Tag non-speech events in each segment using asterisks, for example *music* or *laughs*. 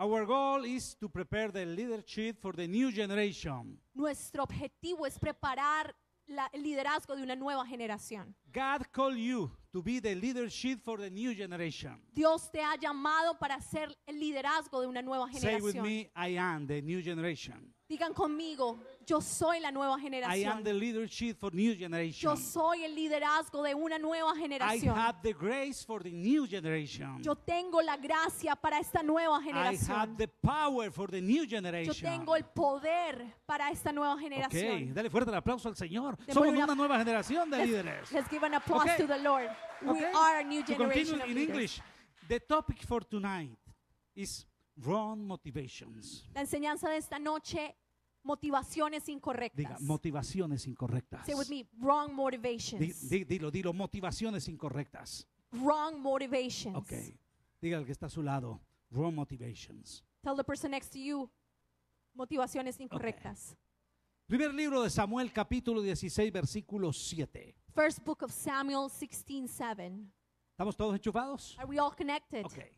Our goal is to prepare the leadership for the new generation. Nuestro objetivo es preparar la- el liderazgo de una nueva generación. God called you to be the leadership for the new generation. Dios te ha llamado para ser el liderazgo de una nueva generación. Say with me, I am the new generation. Digan conmigo, yo soy la nueva generación. I am the leadership for new generation. Yo soy el liderazgo de una nueva generación. I have the grace for the new generation. Yo tengo la gracia para esta nueva generación. I have the power for the new generation. Yo tengo el poder para esta nueva generación. Okay, dale fuerte el aplauso al Señor. Somos una- nueva generación de *laughs* líderes. Let's, give an applause Okay. to the Lord. We are a new To generation continue of in leaders. English, the topic for tonight is Wrong motivations. La enseñanza de esta noche, motivaciones incorrectas. Diga, motivaciones incorrectas. Say with me, wrong motivations. Di, di, dilo, dilo, motivaciones incorrectas. Wrong motivations. Okay, Diga al que está a su lado, wrong motivations. Tell the person next to you, motivaciones incorrectas. Okay. Primer libro de Samuel, capítulo 16, versículo 7. First book of Samuel 16, 7. ¿Estamos todos enchufados? Are we all connected? Okay.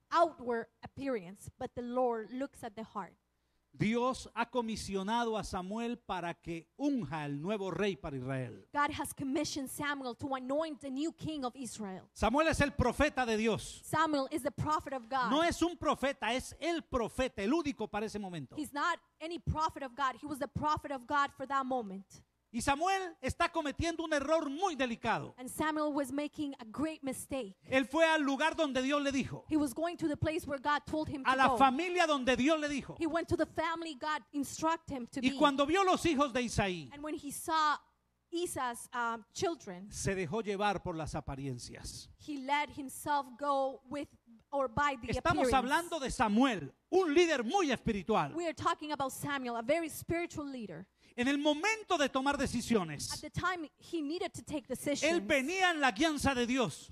outward appearance, but the Lord looks at the heart. Dios ha comisionado a Samuel para que unja el nuevo rey para Israel. God has commissioned Samuel to anoint the new king of Israel. Samuel es el profeta de Dios. Samuel is the prophet of God. No es un profeta, es el profeta, el único para ese momento. He's not any prophet of God. He was the prophet of God for that moment. Y Samuel está cometiendo un error muy delicado. Él fue al lugar donde Dios le dijo. a la familia donde Dios le dijo. y cuando vio los hijos de Isaí, um, se dejó llevar por las apariencias. Estamos hablando de Samuel, un líder muy espiritual en el momento de tomar decisiones, él venía en la guianza de Dios,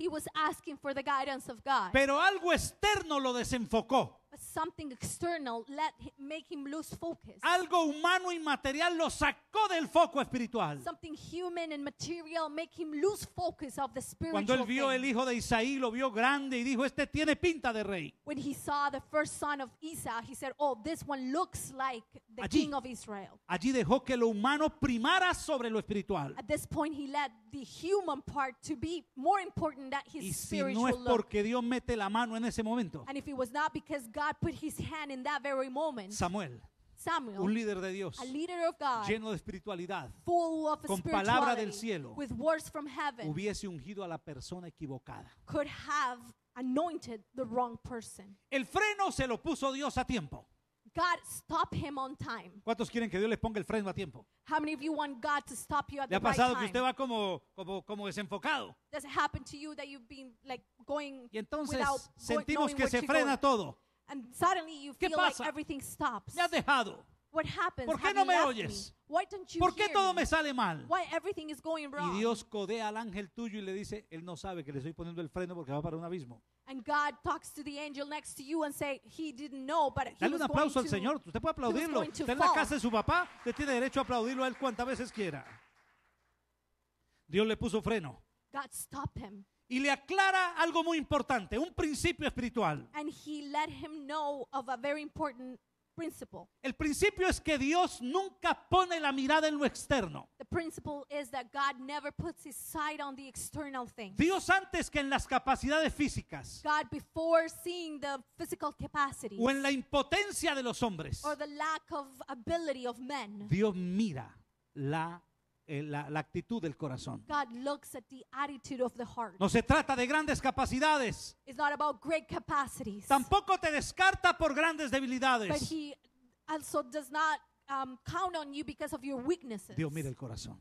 pero algo externo lo desenfocó. something external let make him lose focus. Algo humano y material lo sacó del foco espiritual. Something human and material make him lose focus of the spiritual Cuando él vio thing. el hijo de Isaí, lo vio grande y dijo, "Este tiene pinta de rey." When he saw the first son of Isa, he said, "Oh, this one looks like the allí, king of Israel." Allí dejó que lo humano primara sobre lo espiritual. At this point he let the human part to be more important than his y si spiritual no es porque look. Dios mete la mano en ese momento. And if it was not because God God put his hand in that very moment. Samuel. un líder de Dios, lleno de espiritualidad, con palabra del cielo, hubiese ungido a la persona equivocada. El freno se lo puso Dios a tiempo. ¿Cuántos quieren que Dios les ponga el freno a tiempo? How ¿Le ha pasado que usted va como, como, como desenfocado? y entonces sentimos que se frena todo. And suddenly you ¿Qué pasa? like everything stops. Me has dejado. ¿Por qué no me oyes? ¿Por qué todo me sale mal? Y Dios codea al ángel tuyo y le dice, él no sabe que le estoy poniendo el freno porque va para un abismo. And Dale un aplauso al Señor. Usted puede aplaudirlo. Está en la casa de su papá, usted tiene derecho a aplaudirlo a él cuantas veces quiera. Dios le puso freno. God stopped y le aclara algo muy importante, un principio espiritual. El principio es que Dios nunca pone la mirada en lo externo. Dios antes que en las capacidades físicas. O en la impotencia de los hombres. Dios mira la eh, la, actitud del corazón. No se trata de grandes capacidades. Tampoco te descarta por grandes debilidades. Dios mira el corazón.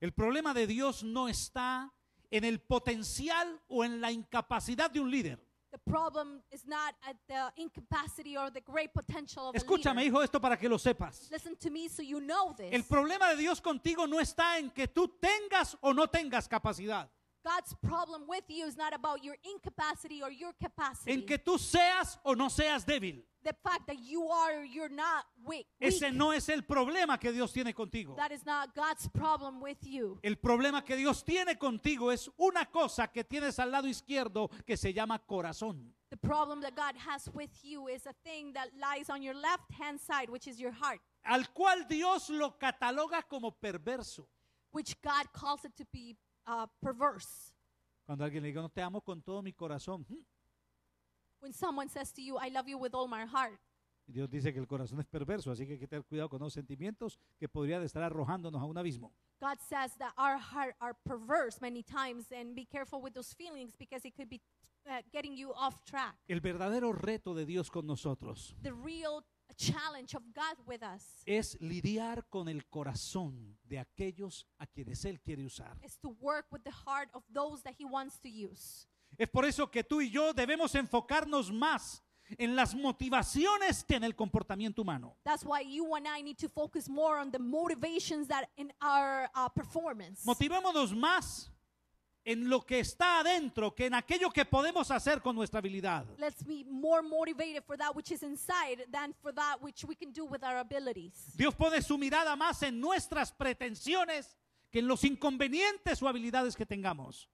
El problema de Dios no está en el potencial o en la incapacidad de un líder. The problem no not la incapacidad o el gran potencial de of Escúchame, hijo, esto para que lo sepas. Listen to me so you know this. El problema de Dios contigo no está en que tú tengas o no tengas capacidad. God's problem with you is not about your incapacity or your capacity. En que tú seas o no seas débil. The fact that you are or you're not weak. Ese no es el problema que Dios tiene contigo. That is not God's problem with you. El problema que Dios tiene contigo es una cosa que tienes al lado izquierdo que se llama corazón. The problem that God has with you is a thing that lies on your left hand side, which is your heart. Al cual Dios lo cataloga como perverso. Which God calls it to be uh, perverse. Cuando alguien le diga, no te amo con todo mi corazón. Hmm. When someone says to you, I love you with all my heart. Dios dice que el corazón es perverso, así que hay que tener cuidado con los sentimientos que podrían estar arrojándonos a un abismo. God says that our heart are perverse many times and be careful with those feelings because it could be uh, getting you off track. El verdadero reto de Dios con nosotros. The real challenge of God with us. Es lidiar con el corazón de aquellos a quienes él quiere usar. Is to work with the heart of those that he wants to use. Es por eso que tú y yo debemos enfocarnos más en las motivaciones que en el comportamiento humano. That's why you and I need to focus more on the motivations that in our uh, performance. Motivémonos más en lo que está adentro que en aquello que podemos hacer con nuestra habilidad. Dios pone su mirada más en nuestras pretensiones que en los inconvenientes o habilidades que tengamos.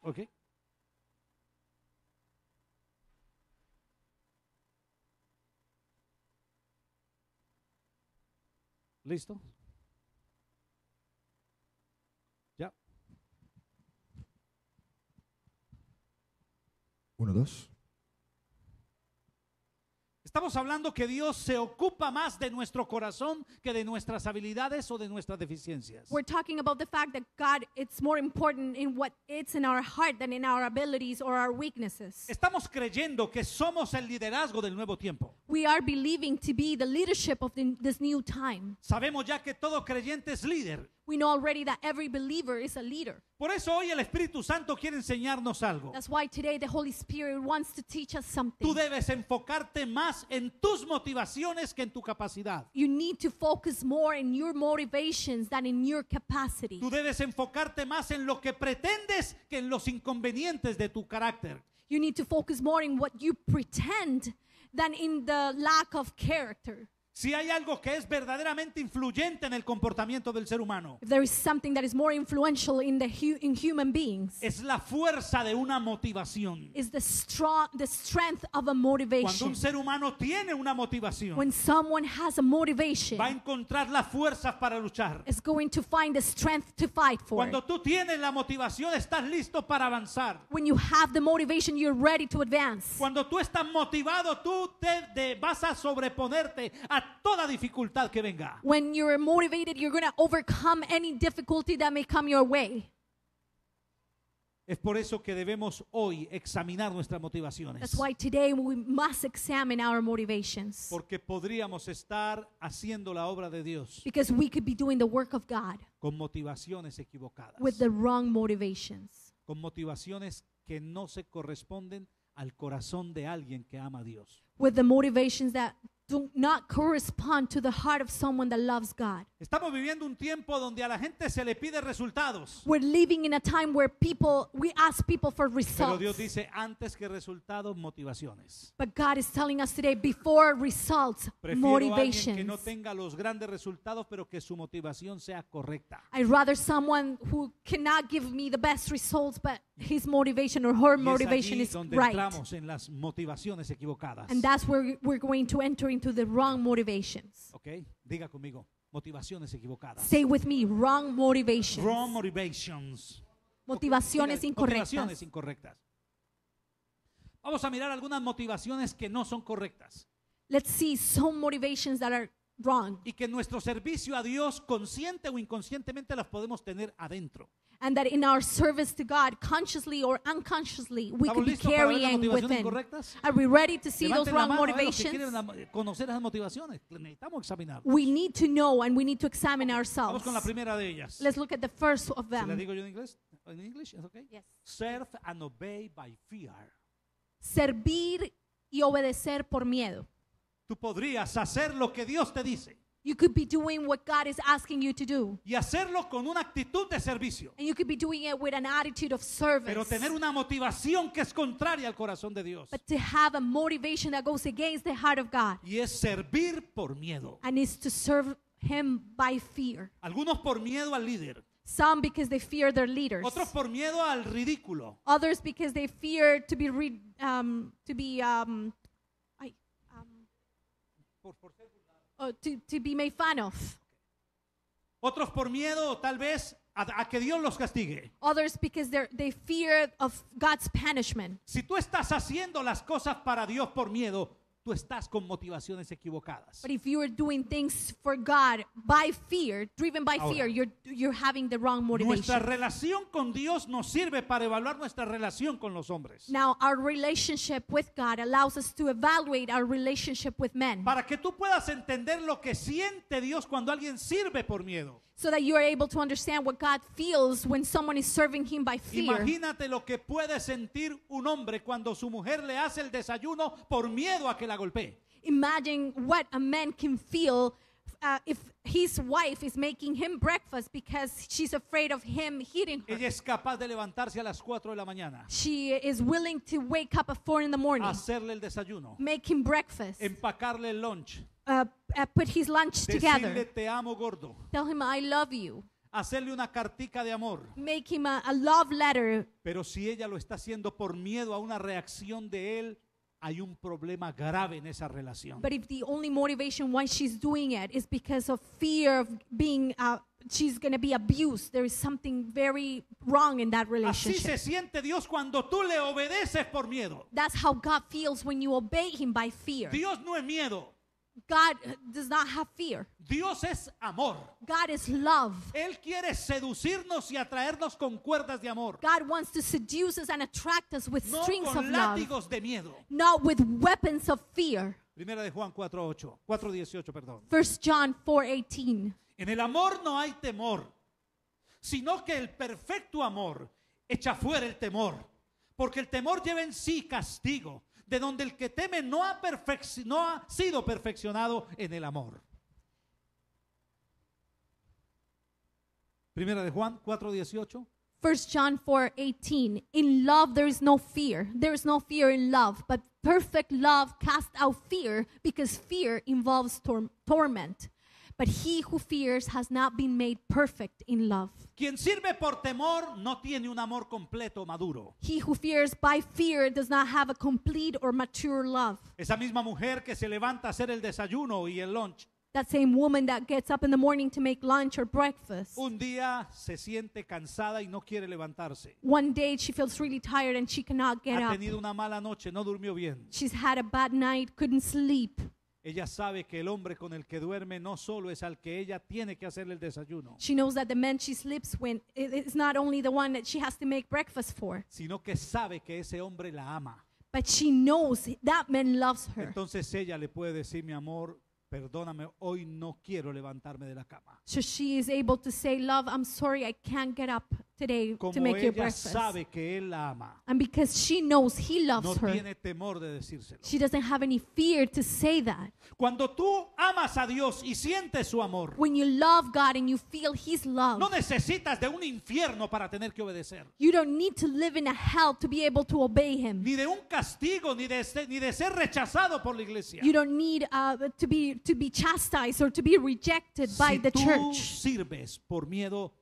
¿Ok? ¿Listo? ¿Ya? Uno, dos. Estamos hablando que Dios se ocupa más de nuestro corazón que de nuestras habilidades o de nuestras deficiencias. Estamos creyendo que somos el liderazgo del nuevo tiempo. Sabemos ya que todo creyente es líder. We know already that every believer is a leader. Por eso hoy el Espíritu Santo quiere enseñarnos algo. That's why today the Holy Spirit wants to teach us Tú something. debes enfocarte más en tus motivaciones que en tu capacidad. You need to focus more in your motivations than in your capacity. Tú debes enfocarte más en lo que pretendes que en los inconvenientes de tu carácter. You need to focus more in what you pretend than in the lack of character. Si hay algo que es verdaderamente influyente en el comportamiento del ser humano, es la fuerza de una motivación. Cuando un ser humano tiene una motivación, va a encontrar la fuerza para luchar. Cuando tú tienes la motivación, estás listo para avanzar. Cuando tú estás motivado, tú te vas a sobreponerte a toda dificultad que venga. When you're motivated, you're going to overcome any difficulty that may come your way. Es por eso que debemos hoy examinar nuestras motivaciones. That's why today we must examine our motivations Porque podríamos estar haciendo la obra de Dios because we could be doing the work of God con motivaciones equivocadas, with the wrong motivations, con motivaciones que no se corresponden al corazón de alguien que ama a Dios. with the motivations that do not correspond to the heart of someone that loves God. Estamos viviendo un tiempo donde a la gente se le pide resultados. We're living in a time where people we ask people for results. Pero Dios dice antes que resultados, motivaciones. But God is telling us today before results, Prefiero motivations. que no tenga los grandes resultados, pero que su motivación sea correcta. I rather someone who cannot give me the best results, but his motivation or her motivation is donde right. Entramos en las motivaciones equivocadas. And that's where we're going to enter into the wrong motivations. Okay, diga conmigo. Motivaciones equivocadas. with me, wrong motivations. Wrong motivations. Motivaciones incorrectas. Motivaciones incorrectas. Vamos a mirar algunas motivaciones que no son correctas. Let's see some motivations that are wrong. Y que nuestro servicio a Dios, consciente o inconscientemente, las podemos tener adentro. and that in our service to God, consciously or unconsciously, we could be carrying within. Incorrectas? Are we ready to see Levanten those wrong motivations? We need to know and we need to examine ourselves. Let's look at the first of them. In English, okay? yes. Serve and obey by fear. Servir y obedecer por miedo. Tú podrías hacer lo que Dios te dice. You could be doing what God is asking you to do. y hacerlo con una actitud de servicio, And you could be doing it with an attitude of service. pero tener una motivación que es contraria al corazón de Dios But to have a motivation that goes against the heart of God y es servir por miedo. and is to serve Him by fear. Algunos por miedo al líder, Some because they fear their leaders. otros por miedo al ridículo, Others because they fear to be re, um, to be um, I, um, por, por ser Oh, to, to be made fun of. Otros por miedo, tal vez, a, a que Dios los castigue. Others because they're, they fear of God's punishment. Si tú estás haciendo las cosas para Dios por miedo, tú estás con motivaciones equivocadas. But if you are doing things for God by fear, driven by Ahora, fear, you're, you're having the wrong motivation. Nuestra relación con Dios nos sirve para evaluar nuestra relación con los hombres. Now our relationship with God allows us to evaluate our relationship with men. Para que tú puedas entender lo que siente Dios cuando alguien sirve por miedo. so that you are able to understand what God feels when someone is serving him by fear. Imagínate lo que puede sentir un hombre cuando su mujer le hace el desayuno por miedo a que la golpee. Imagine what a man can feel uh, if his wife is making him breakfast because she's afraid of him hitting her. Ella es capaz de levantarse a las 4 de la mañana. She is willing to wake up at 4 in the morning. Hacerle el desayuno. Make him breakfast. Empacarle el lunch. Uh, uh, put his lunch together. te amo gordo. Tell him I love you. Hacerle una cartica de amor. Make him a, a love letter. Pero si ella lo está haciendo por miedo a una reacción de él, hay un problema grave en esa relación. But if the only motivation why she's doing it is because of fear of being uh, she's going to be abused, there is something very wrong in that relationship. Así se siente Dios cuando tú le obedeces por miedo. That's how God feels when you obey him by fear. Dios no es miedo. God does not have fear. Dios es amor. God is love. Él quiere seducirnos y atraernos con cuerdas de amor. God wants to seduce us and attract us with no strings con látigos de miedo. Not with weapons of fear. Primera de Juan 4:8, 4:18, perdón. First John 4:18. En el amor no hay temor, sino que el perfecto amor echa fuera el temor, porque el temor lleva en sí castigo de donde el que teme no ha, sido perfeccionado en el amor. Primera de Juan 4:18. 1 John 4:18 In love there is no fear. There is no fear in love, but perfect love casts out fear because fear involves torment. But he who fears has not been made perfect in love. Quien sirve por temor no tiene un amor completo maduro. He who fears by fear does not have a complete or mature love. Esa misma mujer que se levanta a hacer el desayuno y el lunch. That same woman that gets up in the morning to make lunch or breakfast. Un día se siente cansada y no quiere levantarse. One day she feels really tired and she cannot get up. Ha tenido una mala noche, no durmió bien. She's had a bad night, couldn't sleep. Ella sabe que el hombre con el que duerme no solo es al que ella tiene que hacerle el desayuno, sino que sabe que ese hombre la ama. Entonces ella le puede decir, mi amor, perdóname, hoy no quiero levantarme de la cama. So she is able to say, Love, I'm sorry I can't get up today Como to make your breakfast. sabe que él la ama, And because she knows he no loves her, tiene temor de decírselo. she doesn't have any fear to say that. Cuando tú amas a Dios y sientes su amor, When you love God and you feel his love, no necesitas de un infierno para tener que obedecer, you don't need to live in a hell to be able to obey him. You don't need uh, to be to be chastised or to be rejected by the church. sirves por miedo,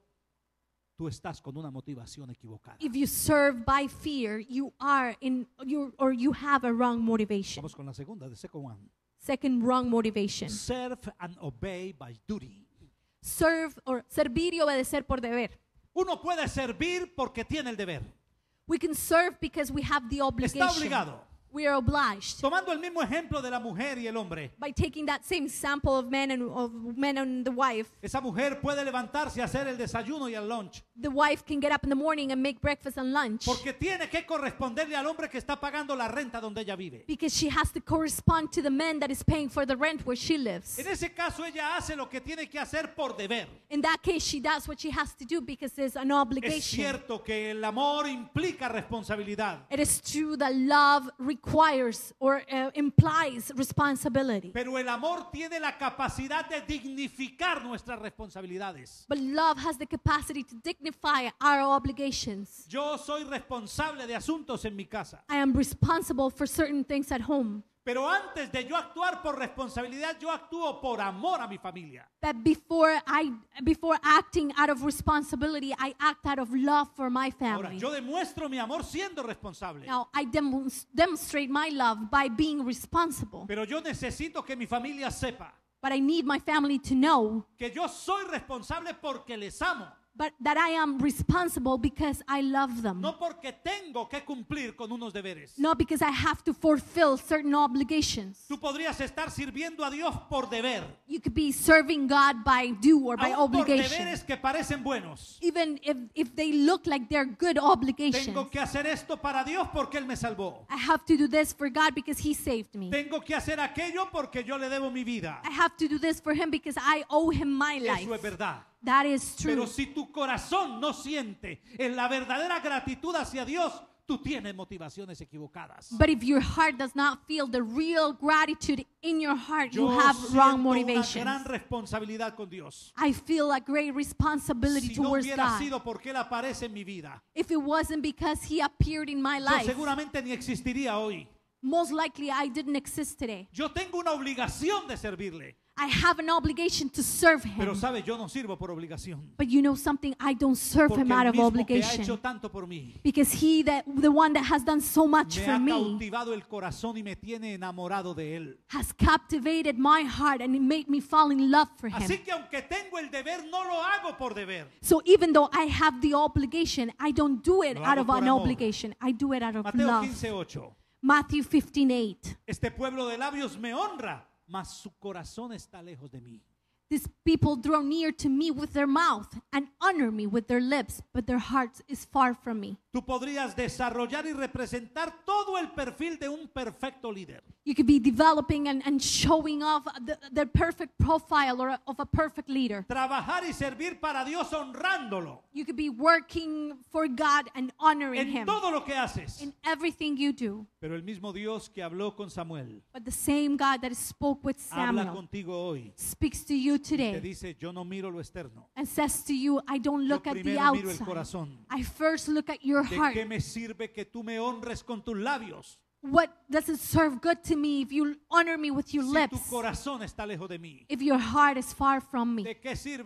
tú estás con una motivación equivocada. If you serve by fear, you are in you or you have a wrong motivation. Vamos con la segunda, the second one. Second wrong motivation. Serve and obey by duty. Serve or servir y obedecer por deber. Uno puede servir porque tiene el deber. We can serve because we have the obligation. Está obligado we are obliged. Tomando el mismo ejemplo de la mujer y el hombre. By taking that same sample of men and of men and the wife. Esa mujer puede levantarse hacer el desayuno y el lunch. The wife can get up in the morning and make breakfast and lunch. Porque tiene que corresponderle al hombre que está pagando la renta donde ella vive. Because she has to correspond to the man that is paying for the rent where she lives. En ese caso ella hace lo que tiene que hacer por deber. In that case she does what she has to do because there's an obligation. Es cierto que el amor implica responsabilidad. It is true that love requires requires or uh, implies responsibility. Pero el amor tiene la capacidad de dignificar nuestras responsabilidades. But love has the capacity to dignify our obligations. Yo soy responsable de asuntos en mi casa. I am responsible for certain things at home. Pero antes de yo actuar por responsabilidad, yo actúo por amor a mi familia. That before I before acting out of responsibility, I act out of love for my family. Ahora, yo demuestro mi amor siendo responsable. Now, I demonstrate my love by being responsible. Pero yo necesito que mi familia sepa que yo soy responsable porque les amo. but that I am responsible because I love them. No porque tengo que cumplir con unos deberes. No because I have to fulfill certain obligations. Tú podrías estar sirviendo a Dios por deber. You could be serving God by due or by obligation. Por deberes que parecen buenos. Even if, if they look like they're good obligations. Tengo que hacer esto para Dios porque él me salvó. I have to do this for God because he saved me. Tengo que hacer aquello porque yo le debo mi vida. I have to do this for him because I owe him my life. Eso es verdad. That is true. Pero si tu corazón no siente en la verdadera gratitud hacia Dios, tú tienes motivaciones equivocadas. But if your heart does not feel the real gratitude in your heart, Yo you have wrong motivations. Una gran responsabilidad con Dios. I feel a great responsibility si towards no hubiera God. sido porque él aparece en mi vida, If it wasn't because he appeared in my yo life, seguramente ni existiría hoy. most likely I didn't exist today. Yo tengo una obligación de servirle. I have an obligation to serve him. Pero sabe, yo no sirvo por obligación. But you know something, I don't serve Porque him out of obligation. Que ha hecho tanto por mí, because he that the one that has done so much me for ha cautivado me. el corazón y me tiene enamorado de él. Has captivated my heart and it made me fall in love for him. So even though I have the obligation, I don't do it out of an amor. obligation. I do it out of Mateo love. 15, 8. Matthew 15:8. Este pueblo de labios me honra mas su corazón está lejos de mí. These people draw near to me with their mouth and honor me with their lips, but their hearts is far from me. Tú podrías desarrollar y representar todo el perfil de un perfecto líder. You could be developing and, and showing off the, the perfect profile or of a perfect leader. Trabajar y servir para Dios honrándolo. You could be working for God and honoring en Him todo lo que haces. in everything you do. Pero el mismo Dios que habló con Samuel But the same God that spoke with habla Samuel contigo hoy. speaks to you you today. Dice, no and says to you, I don't look at the outside. I first look at your heart. What does it serve good to me if you honor me with your si lips? Mí, if your heart is far from me. Si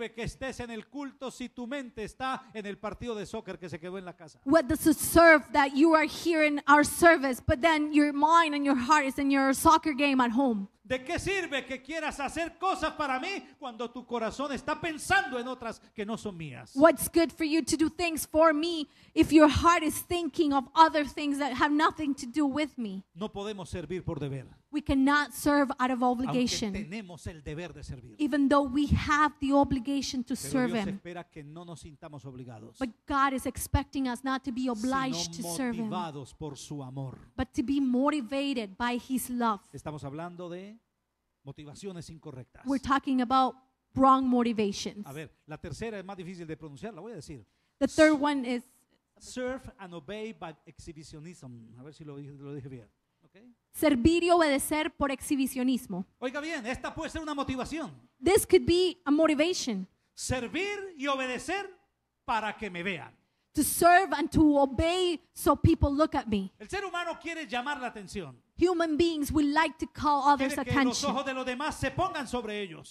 what does it serve that you are here in our service, but then your mind and your heart is in your soccer game at home? ¿De qué sirve que quieras hacer cosas para mí cuando tu corazón está pensando en otras que no son mías? No podemos servir por deber. We cannot serve out of obligation. el deber de Even though we have the obligation to Pero serve Dios him. que no nos But God is expecting us not to be obliged to serve him. por su amor. But to be motivated by his love. Estamos hablando de motivaciones incorrectas. We're talking about wrong motivations. A ver, la tercera es más difícil de pronunciar, la voy a decir. The third one is serve and obey by exhibitionism. A ver si lo, lo dije bien. Okay? servir y obedecer por exhibicionismo. Oiga bien, esta puede ser una motivación. This could be a motivation servir y obedecer para que me vean. To serve and to obey so people look at me. El ser humano quiere llamar la atención. Human beings, we like to call others attention.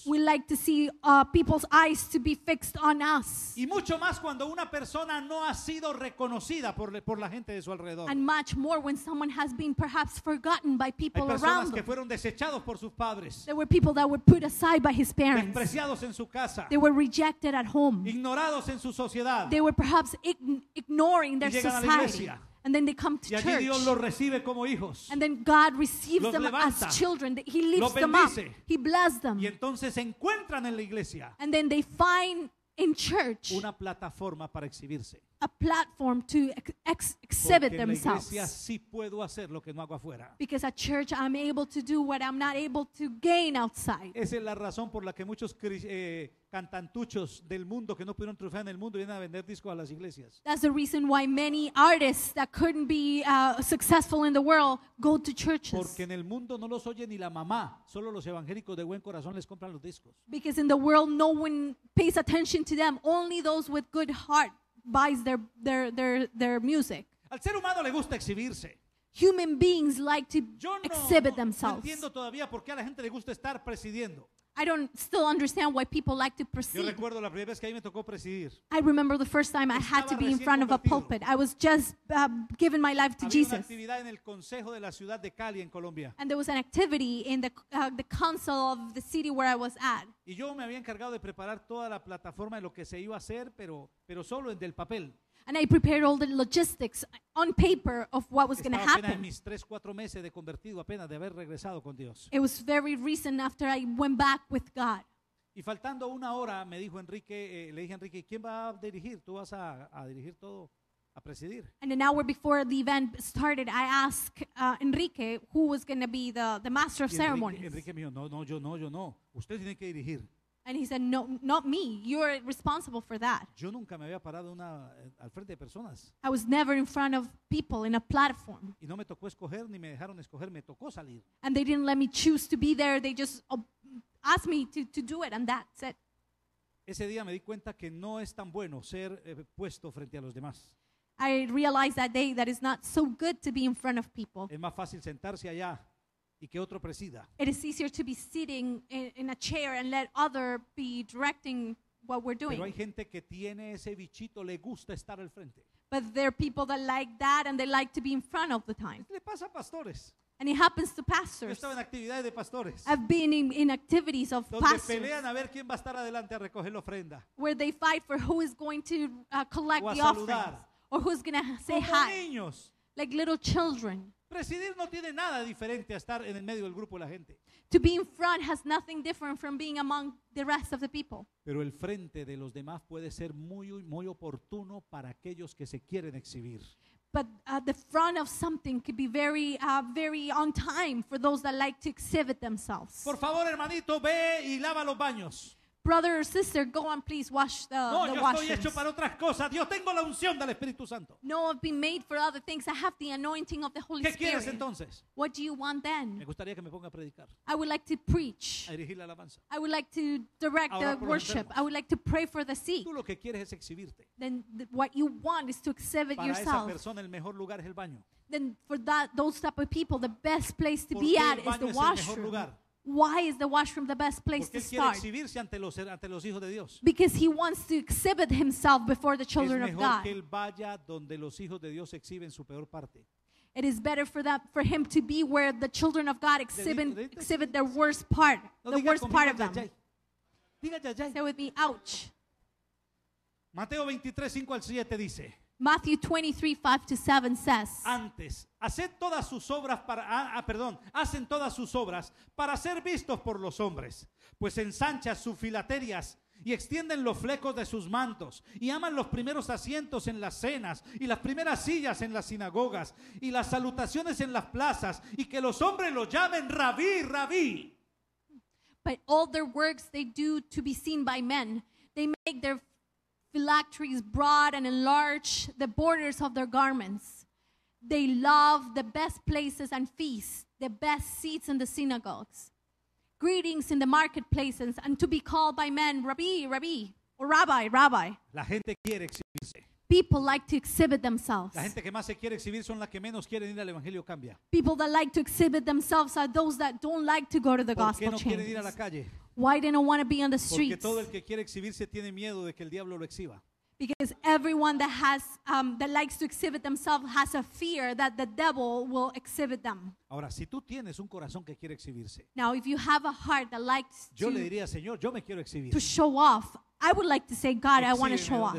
We like to see uh, people's eyes to be fixed on us. Y mucho más cuando una persona no ha sido reconocida por, por la gente de su alrededor. And much more when someone has been perhaps forgotten by Hay people personas around que fueron desechados por sus padres, There were people that were put aside by his parents. despreciados en su casa, They were rejected at home. ignorados en su sociedad. They were perhaps ign- ignoring their a la society. iglesia. And then they come to y allí church. Dios los recibe como hijos. And then God receives los them levanta, as children. He lifts them up. He blesses them. Y entonces encuentran en la iglesia. And then they find in church una plataforma para exhibirse. A platform to ex exhibit Porque themselves. la iglesia sí puedo hacer lo que no hago afuera. Because at church I'm able to do what I'm not able to gain outside. Esa es la razón por la que muchos eh, cantantuchos del mundo que no pudieron triunfar en el mundo vienen a vender discos a las iglesias. That's the reason why many artists that couldn't be uh, successful in the world go to churches. Porque en el mundo no los oye ni la mamá, solo los evangélicos de buen corazón les compran los discos. Because in the world no one pays attention to them, only those with good heart buys their their their their music. Al ser humano le gusta exhibirse. Human beings like to exhibit themselves. No entiendo todavía por qué a la gente le gusta estar presidiendo. I don't still understand why people like to preside. proceed. I remember the first time I had to be in front of a pulpit. I was just uh, giving my life to Jesus. And there was an activity in the, uh, the council of the city where I was at. Y yo me había encargado de preparar toda la plataforma de lo que se iba a hacer, pero, pero solo en del papel and I prepared all the logistics on paper of what was going to happen. Mis tres, meses de de haber con Dios. It was very recent after I went back with God. Y faltando una hora, me dijo Enrique, eh, le dije a Enrique, ¿quién va a dirigir? ¿Tú vas a, a dirigir todo? A presidir. And an hour before the event started, I asked uh, Enrique who was going to be the, the master of ceremonies. Enrique, Enrique me dijo, no, no, yo no, yo no. Usted tiene que dirigir. And he said, no, not me. You're responsible for that. Yo nunca me había parado una, eh, al frente de personas I was never in front of people in a platform. And they didn't let me choose to be there. They just oh, asked me to, to do it, and that's it. Ese día me di cuenta que no es tan bueno ser eh, puesto frente a los demás. I realized that day that it's not so good to be in front of people. Es más fácil sentarse allá y que otro presida. It is easier to be sitting in, in a chair and let other be directing what we're Pero hay doing. gente que tiene ese bichito, le gusta estar al frente. But there are people that like that and they like to be in front of the time. Le pasa a pastores. And it happens to Yo pastors. estaba en actividades de pastores. I've been in, in activities of Donde pastors pelean a ver quién va a estar adelante a recoger la ofrenda. where they fight for who is going to uh, collect the offering or who's going to say Como hi, niños. like little children. Presidir no tiene nada diferente a estar en el medio del grupo de la gente. To be in front has nothing different from being among the rest of the people. Pero el frente de los demás puede ser muy muy oportuno para aquellos que se quieren exhibir. But uh, the front of something could be very, uh, very on time for those that like to exhibit themselves. Por favor, hermanito, ve y lava los baños. brother or sister, go on, please wash the, No, the yo estoy hecho para otras cosas. tengo la unción del Espíritu Santo. No, I've been made for other things. I have the anointing of the Holy ¿Qué Spirit. quieres entonces? What do you want Me then? gustaría que me ponga a predicar, I would like to preach. a dirigir la alabanza. I would like to direct Ahora the worship. I would like to pray for the sick. Tú lo que quieres es exhibirte. Then what you want is to exhibit Para esa yourself. persona el mejor lugar es el baño. Then for that those type of people, the best place to be at is baño the es el mejor washroom. lugar? Why is the washroom the best place to start? exhibirse ante los, ante los hijos de Dios. Because he wants to exhibit himself before the children of God. It is better for that for him to be where the children of God exhibit exhibit their worst part, No the worst part of them. Diga Say with me, ouch. Mateo 23, 5 al 7 dice, Matthew 23, 5 to 7 says, Antes, haced todas sus obras para, ah, ah, perdón, hacen todas sus obras para ser vistos por los hombres, pues ensanchan sus filaterias y extienden los flecos de sus mantos y aman los primeros asientos en las cenas y las primeras sillas en las sinagogas y las salutaciones en las plazas y que los hombres los llamen rabí, rabí. But all their works they do to be seen by men. They make their phylacteries broad and enlarge the borders of their garments. They love the best places and feasts, the best seats in the synagogues, greetings in the marketplaces, and to be called by men, Rabbi, Rabbi, or Rabbi, Rabbi. La gente quiere exhibirse. People like to exhibit themselves. La gente que más se quiere exhibir son las que menos quieren ir al evangelio cambia. People that like to exhibit themselves are those that don't like to go to the ¿Por qué gospel no quieren ir a la calle? Why they don't want to be on the Porque streets? todo el que quiere exhibirse tiene miedo de que el diablo lo exhiba. Because everyone that has um, that likes to exhibit themselves has a fear that the devil will exhibit them. Ahora, si tú tienes un corazón que quiere exhibirse, Now, if you have a heart that likes yo le to, diría, Señor, yo me quiero exhibir. to show off, I would like to say, God, I want to show off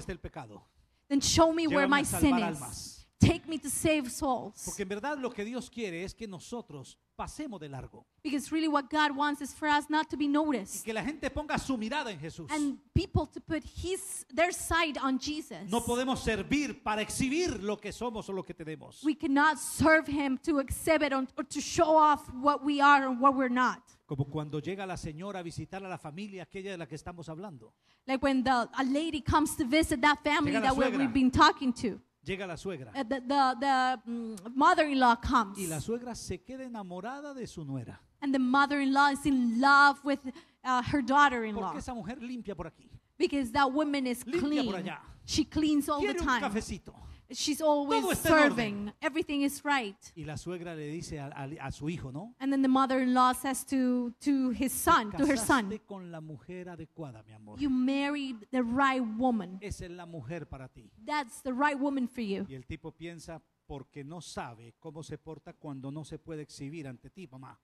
then show me where my sin is. Take me to save souls. Porque en verdad lo que Dios quiere es que nosotros pasemos de largo. Because really what God wants is for us not to be noticed. Y que la gente ponga su mirada en Jesús. And people to put his their side on Jesus. No podemos servir para exhibir lo que somos o lo que tenemos. We cannot serve him to exhibit or to show off what we are and what we're not. Como cuando llega la señora a visitar a la familia aquella de la que estamos hablando. Like when the, a lady comes to visit that family that suegra. we've been talking to. Llega la suegra uh, the the, the mm, mother-in-law comes. y la suegra se queda enamorada de su nuera. And the mother-in-law is in love with uh, her daughter-in-law. Porque esa mujer limpia por aquí. Because that woman is Limpia por clean. allá. She cleans all the Quiere un time. cafecito. She's always serving. Everything is right. Y la suegra le dice a, a- a su hijo, ¿no? And then the mother-in-law says to to his son, to her son, con la mujer adecuada, mi amor. "You married the right woman. Esa es la mujer para ti. That's the right woman for you." Y el tipo piensa porque no sabe cómo se porta cuando no se puede exhibir ante ti, mamá.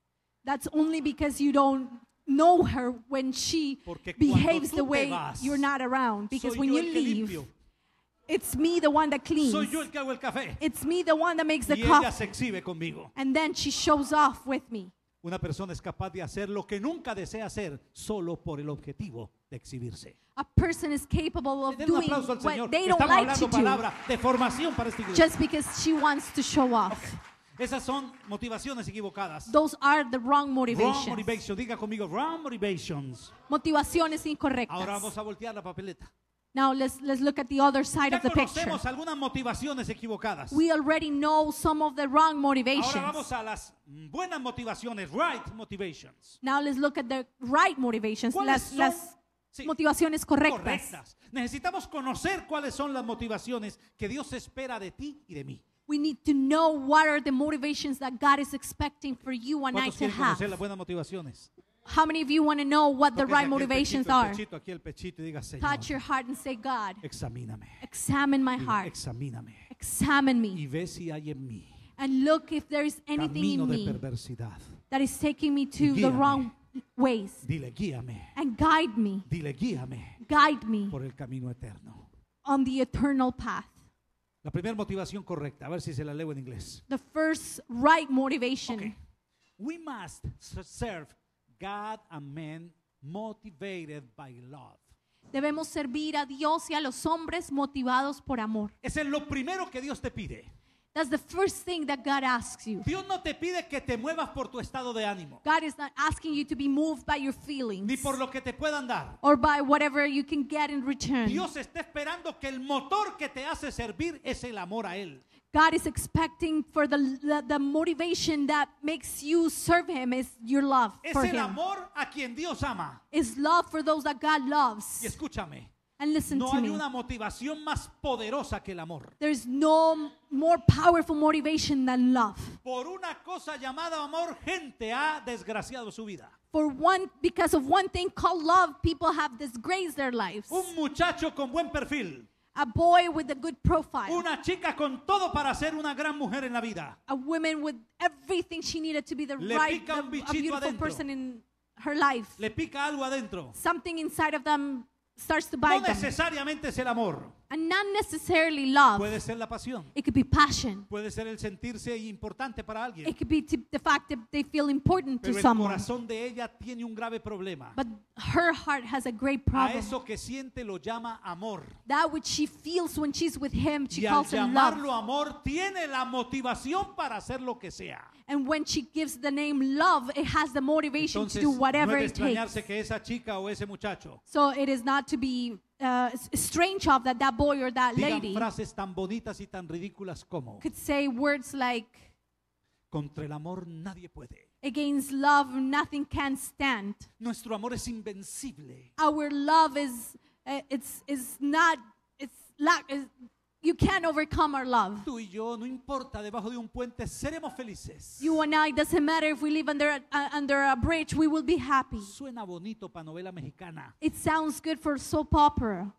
That's only because you don't know her when she behaves the way vas, you're not around. Because when you limpio. leave, it's me the one that cleans. Soy yo el que hago el café. It's me the one that makes the se coffee. exhibe conmigo. And then she shows off with me. Una persona es capaz de hacer lo que nunca desea hacer solo por el objetivo de exhibirse. A person is capable of doing what they don't Estamos like to do palabra de formación para este just because she wants to show off. Esas son motivaciones equivocadas. Those are the wrong Wrong motivations. motivation. Diga conmigo, wrong motivations. Motivaciones Ahora vamos a voltear la papeleta. Now let's, let's look at the other side ya of the picture. algunas motivaciones equivocadas. We already know some of the wrong Ahora motivations. vamos a las buenas motivaciones, right motivations. Now let's look at the right motivations, las, son? las Sí, motivaciones correctas. correctas. Necesitamos conocer cuáles son las motivaciones que Dios espera de ti y de mí. We need to know what are the motivations that God is expecting for you and I to have. las buenas motivaciones? How many of you want to know what the right motivations are? Touch your heart and say, God, examíname. Examine my heart. Examíname. Examine me. Y ve si hay en mí. And look if there is anything in me that is taking me to the wrong ways. Dile, guíame. And guide me. Dile, guíame. Guide me. Por el camino eterno. On the eternal path. La primera motivación correcta, a ver si se la leo en inglés. The first right motivation. Okay. We must serve Debemos servir a Dios y a los hombres motivados por amor. Ese es lo primero que Dios te pide. That's the first thing that God asks you. Dios no te pide que te muevas por tu estado de ánimo. God is not asking you to be moved by your feelings. Ni por lo que te puedan dar. Or by whatever you can get in return. Dios está esperando que el motor que te hace servir es el amor a él. God is expecting for the, the, the, motivation that makes you serve Him is your love es for el Him. amor a quien Dios ama. Is love for those that God loves. Y escúchame. And listen no to hay me. una motivación más poderosa que el amor. There's no more powerful motivation than love. Por una cosa llamada amor, gente ha desgraciado su vida. For one, because of one thing called love, people have disgraced their lives. Un muchacho con buen perfil. A boy with a good profile. Una chica con todo para ser una gran mujer en la vida. A woman with everything she needed to be the Le right, pica the, a beautiful adentro. person in her life. Le pica algo adentro. Something inside of them starts to bite No them. necesariamente es el amor and not necessarily love. Puede ser la pasión. It could be passion. Puede ser el sentirse importante para alguien. It could be the fact that they feel important Pero to someone. corazón de ella tiene un grave problema. But her heart has a great problem. A eso que siente lo llama amor. That which she feels when she's with him, she y calls love. Y al llamarlo amor tiene la motivación para hacer lo que sea. And when she gives the name love, it has the motivation Entonces, to do whatever no it takes. Que esa chica o ese so it is not to be uh, strange of that that boy or that lady frases tan bonitas y tan ridículas como could say words like contra el amor nadie puede. Against love nothing can stand. Nuestro amor es invencible. Our love is uh, it's is not it's lack you can't overcome our love. Tú y yo, no importa, debajo de un puente seremos felices. You and I, doesn't matter if we live under a, uh, under a bridge, we will be happy. Suena bonito para novela mexicana, It sounds good for soap opera,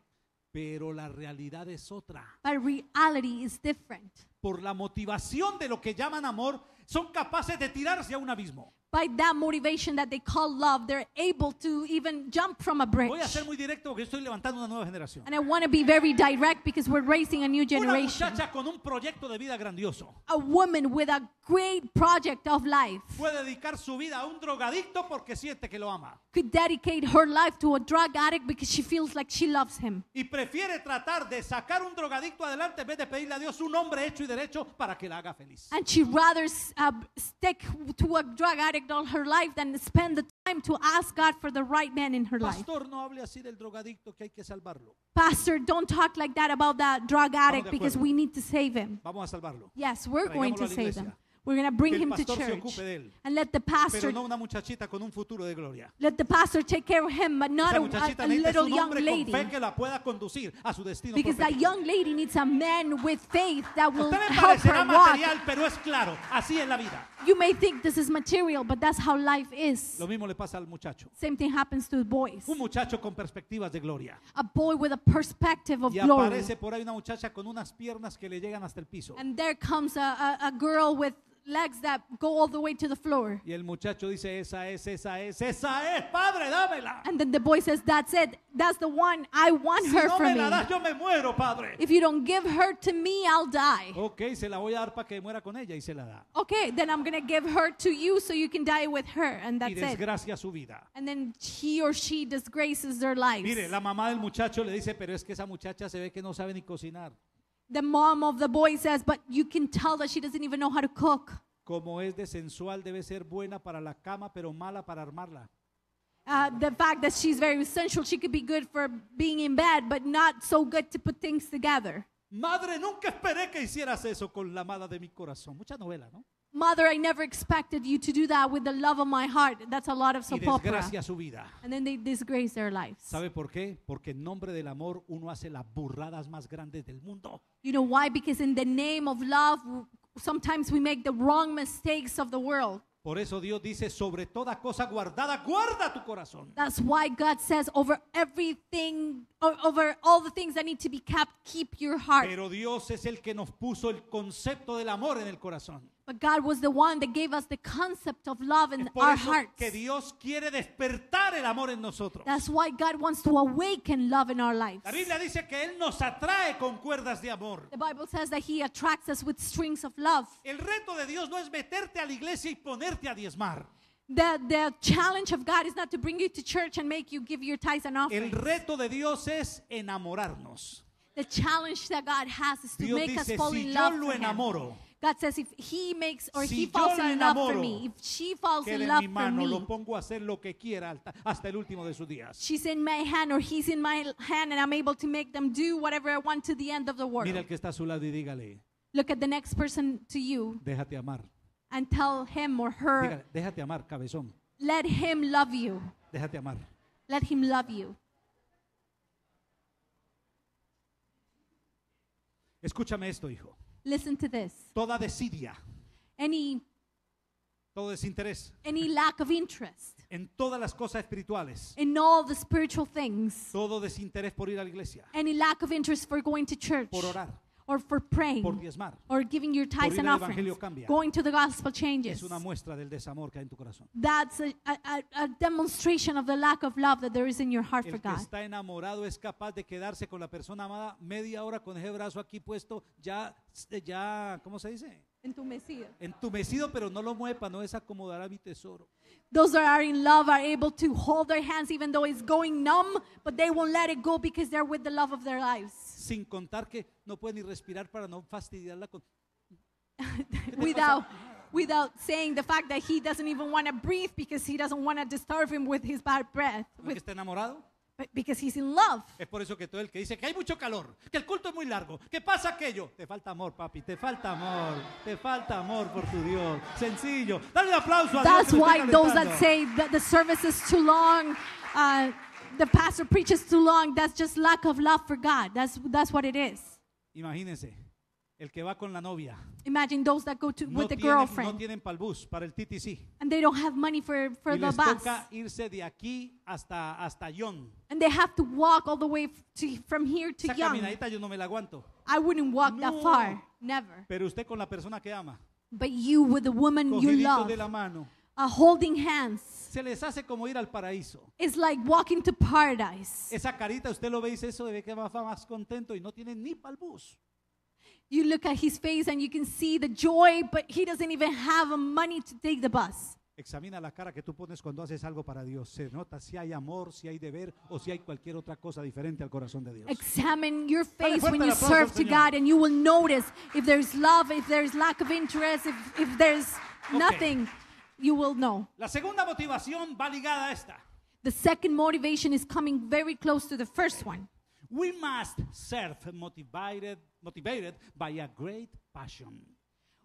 pero la realidad es otra. but reality is different. Por la motivación de lo que llaman amor, son capaces de tirarse a un abismo by that motivation that they call love, they're able to even jump from a bridge. Voy a ser muy directo porque estoy levantando una nueva generación. And I want to be very direct because we're raising a new generation. Una muchacha con un proyecto de vida grandioso. A woman with a great project of life. Puede dedicar su vida a un drogadicto porque siente que lo ama. Could dedicate her life to a drug addict because she feels like she loves him. Y prefiere tratar de sacar un drogadicto adelante en vez de pedirle a Dios un hombre hecho y derecho para que la haga feliz. And she rather uh, stick to a drug addict addict all her life than spend the time to ask God for the right man in her life. Pastor, no hable así del drogadicto que hay que salvarlo. Pastor, don't talk like that about that drug addict because we need to save him. Vamos a salvarlo. Yes, we're going to save him. We're going to bring him to church. and let the pastor no Let the pastor take care of him, but not a, a, a, little young lady. Because that young lady needs a man with faith that will help her material, walk. Claro, you may think this is material, but that's how life is. Same thing happens to boys. A boy with a perspective of y glory. And there comes a, a, a girl with legs that go all the way to the floor. Y el muchacho dice, esa es, esa es, esa es, padre, dámela. And then the boy says, that's it. That's the one. I want si her no from me la das, yo me muero, padre. If you don't give her to me, I'll die. Okay, se la voy a dar para que muera con ella y se la da. Okay, then I'm going to give her to you so you can die with her and that's y desgracia it. su vida. And then he or she disgraces their lives. Mire, la mamá del muchacho le dice, pero es que esa muchacha se ve que no sabe ni cocinar the mom of the boy says, but you can tell that she doesn't even know how to cook. Como es de sensual, debe ser buena para la cama, pero mala para armarla. Uh, the fact that she's very sensual, she could be good for being in bed, but not so good to put things together. Madre, nunca esperé que hicieras eso con la amada de mi corazón. Mucha novela, ¿no? Mother, I never expected you to do that with the love of my heart. That's a lot of support. soap opera. su vida. And then they disgrace their lives. ¿Sabe por qué? Porque en nombre del amor uno hace las burradas más grandes del mundo. You know why? Because in the name of love, sometimes we make the wrong mistakes of the world. Por eso Dios dice, sobre toda cosa guardada, guarda tu corazón. That's why God says, over everything, over all the things that need to be kept, keep your heart. Pero Dios es el que nos puso el concepto del amor en el corazón. But God was the one that gave us the concept of love in our hearts. Que Dios quiere despertar el amor en nosotros. That's why God wants to awaken love in our lives. La Biblia dice que él nos atrae con cuerdas de amor. The Bible says that he attracts us with strings of love. El reto de Dios no es meterte a la iglesia y ponerte a diezmar. The, the challenge of God is not to bring you to church and make you give your tithes and offerings. El reto de Dios es enamorarnos. The challenge that God has is to Dios make dice, us fall si in love. Yo lo enamoro, him. God says if he makes or si he falls in love for me, if she falls in love mano, for me, lo pongo a hacer lo que quiera hasta el último de sus días. She's in my hand or he's in my hand and I'm able to make them do whatever I want to the end of the world. Mira el que está a su lado y dígale. Look at the next person to you. Déjate amar. And tell him or her. Dígale, déjate amar, cabezón. Let him love you. Déjate amar. Let him love you. Escúchame esto, hijo. Listen to this. Toda desidia. Any todo desinterés. Any lack of interest. En todas las cosas espirituales. In all the spiritual things. Todo desinterés por ir a la iglesia. Any lack of interest for going to church. Por orar or for praying por diezmar, or giving your tithes and offerings. Cambia. Going to the gospel changes. Es una muestra del desamor que hay en tu corazón. That's a, a, a demonstration of the lack of love that there is in your heart El for God. está enamorado es capaz de quedarse con la persona amada media hora con ese brazo aquí puesto ya ya ¿cómo se dice? Entumecido. Entumecido, pero no lo a mi tesoro. Those that are in love are able to hold their hands even though it's going numb, but they won't let it go because they're with the love of their lives sin contar que no puede ni respirar para no fastidiarla con... *laughs* without, without saying the fact that he doesn't even want to breathe because he doesn't want to disturb him with his bad breath. ¿No es está enamorado? because he's in love. Es por eso que todo el que dice que hay mucho calor, que el culto es muy largo, que pasa aquello, te falta amor, papi, te falta amor, te falta amor por tu Dios. Sencillo. Dale un aplauso a That's Dios. why those that say that the service is too long. Uh, the pastor preaches too long, that's just lack of love for God. That's, that's what it is. Imagínense, el que va con la novia. Imagine those that go to, no with the tienen, girlfriend. No tienen para el bus, para el TTC. And they don't have money for, for the bus. Toca irse de aquí hasta, hasta Young. And they have to walk all the way to, from here to Esa Young. yo no me la aguanto. I wouldn't walk no. that far, never. Pero usted con la persona que ama. But you with the woman Cogidito you love. De la mano uh, holding hands. Se les hace como ir al paraíso. It's like walking to paradise. Esa carita, usted lo ve y dice eso, de que va más contento y no tiene ni bus. You look at his face and you can see the joy, but he doesn't even have money to take the bus. Examina la cara que tú pones cuando haces algo para Dios. Se nota si hay amor, si hay deber o si hay cualquier otra cosa diferente al corazón de Dios. Examine your face when you serve to God and you will notice if there's love, if there's lack of interest, if, if there's nothing you will know. La segunda motivación va ligada a esta. The second motivation is coming very close to the first one. We must serve motivated, motivated by a great passion.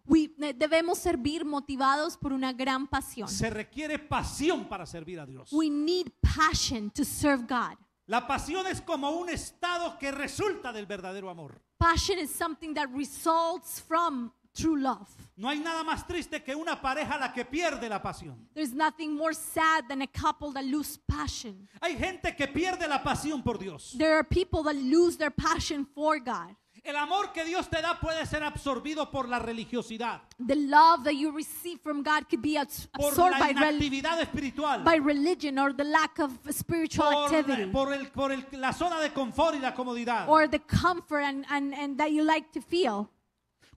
We, debemos servir motivados por una gran pasión. Se requiere pasión para servir a Dios. We need passion to serve God. La pasión es como un estado que resulta del verdadero amor. Passion is something that results from true love. No hay nada más triste que una pareja la que pierde la pasión. There's nothing more sad than a couple that lose passion. Hay gente que pierde la pasión por Dios. There are people that lose their passion for God. El amor que Dios te da puede ser absorbido por la religiosidad. The love that you receive from God could be absorbed por la inactividad by espiritual. By religion or the lack of spiritual por, activity. Por, el, por el, la zona de confort y la comodidad. Or the comfort and, and, and that you like to feel.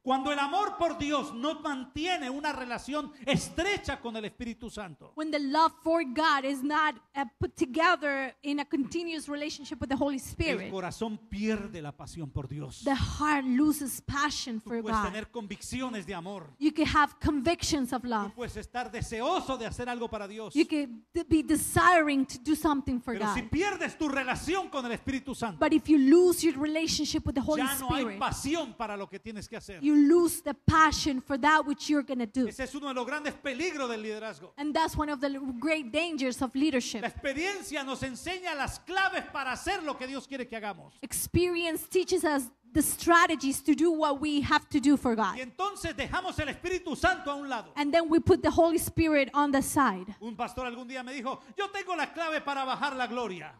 Cuando el amor por Dios no mantiene una relación estrecha con el Espíritu Santo. When the love for God is not uh, put together in a continuous relationship with the Holy El Spirit, corazón pierde la pasión por Dios. the heart loses passion for puedes God. tener convicciones de amor. You can have convictions of love. puedes estar deseoso de hacer algo para Dios. You can be desiring to do something for Pero si God. pierdes tu relación con el Espíritu Santo, But if you lose your relationship with the Holy ya no hay Spirit, pasión para lo que tienes que hacer. you lose the passion for that which you're going to do. Ese es uno de los grandes peligros del liderazgo. And that's one of the great dangers of leadership. La experiencia nos enseña las claves para hacer lo que Dios quiere que hagamos. Experience teaches us the strategies to do what we have to do for God. And then we put the Holy Spirit on the side. Un pastor algún día me dijo, "Yo tengo la clave para bajar la gloria."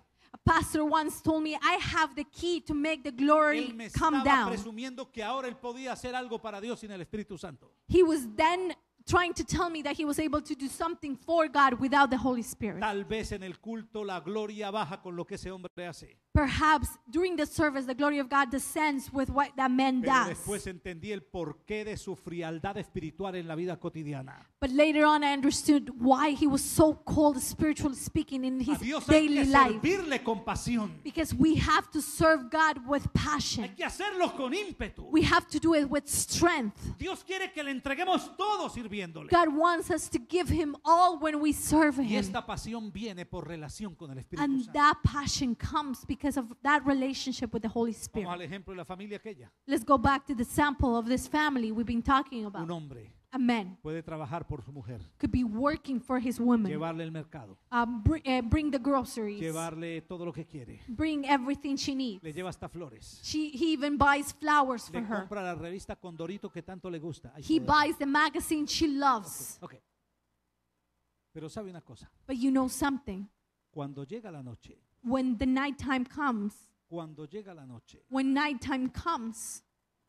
pastor once told me, I have the key to make the glory come down. presumiendo que ahora él podía hacer algo para Dios sin el Espíritu Santo. He was then trying to tell me that he was able to do something for God without the Holy Spirit. Tal vez en el culto la gloria baja con lo que ese hombre hace. Perhaps during the service the glory of God descends with what that man Pero does. después entendí el porqué de su frialdad espiritual en la vida cotidiana. But later on, I understood why he was so cold, spiritually speaking, in his daily life. Because we have to serve God with passion. We have to do it with strength. God wants us to give him all when we serve him. and Santo. that passion comes because of that relationship with the Holy Spirit. Let's go back to the sample of this family we've been talking about a man puede trabajar por su mujer, could be working for his woman, llevarle el mercado, um, br- eh, bring the groceries, llevarle todo lo que quiere, bring everything she needs. le lleva hasta flores, She, he even buys flowers for le her. compra la revista que tanto le gusta. Ay, He buys the magazine she loves. Ok. Pero sabe una cosa, But you know something? cuando llega la noche, When the nighttime comes, cuando llega la noche, when nighttime comes,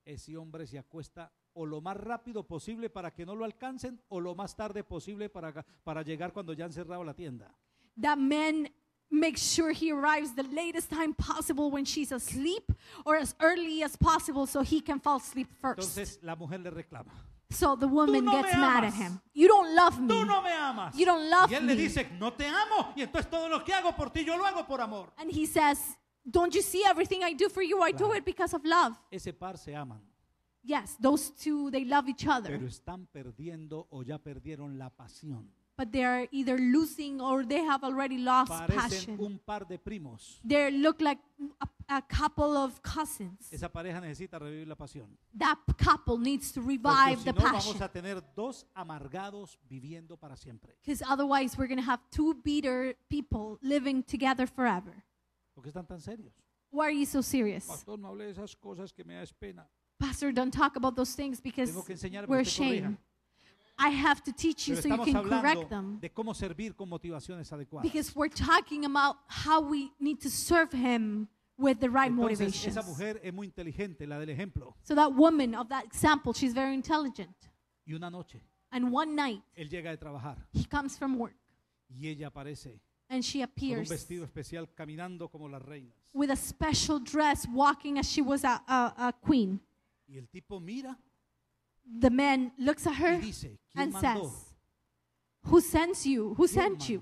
ese hombre se acuesta o lo más rápido posible para que no lo alcancen o lo más tarde posible para, para llegar cuando ya han cerrado la tienda. That man makes sure he arrives the latest time possible when she's asleep or as early as possible so he can fall asleep first. Entonces la mujer le reclama. So the woman gets mad at him. You don't love me. Tú no me amas. You don't love me. Y él le dice, no te amo. Y entonces todo lo que hago por ti, yo lo hago por amor. And he says, don't you see everything I do for you? I do it because of love. Ese par se aman. Yes, those two they love each other. pero están perdiendo o ya perdieron la pasión. But they are either losing or they have already lost Parecen passion. un par de primos. They look like a, a couple of cousins. Esa pareja necesita revivir la pasión. That couple needs to revive the passion. Because otherwise, we're going to have two bitter people living together forever. están tan serios? Why are you so serious? Pastor, no hable de esas cosas que me pena. Pastor, don't talk about those things because we're ashamed. I have to teach you so you can correct them. De cómo servir con motivaciones adecuadas. Because we're talking about how we need to serve him with the right Entonces, motivations. Esa mujer es muy inteligente, la del ejemplo. So that woman of that example, she's very intelligent. Y una noche. And one night. Él llega de trabajar. He comes from work. Y ella aparece. And she appears. un vestido especial caminando como las reinas. With a special dress walking as she was a, a, a queen. Y el tipo mira the man looks at her dice, and mandó? says, Who sends you? Who sent you?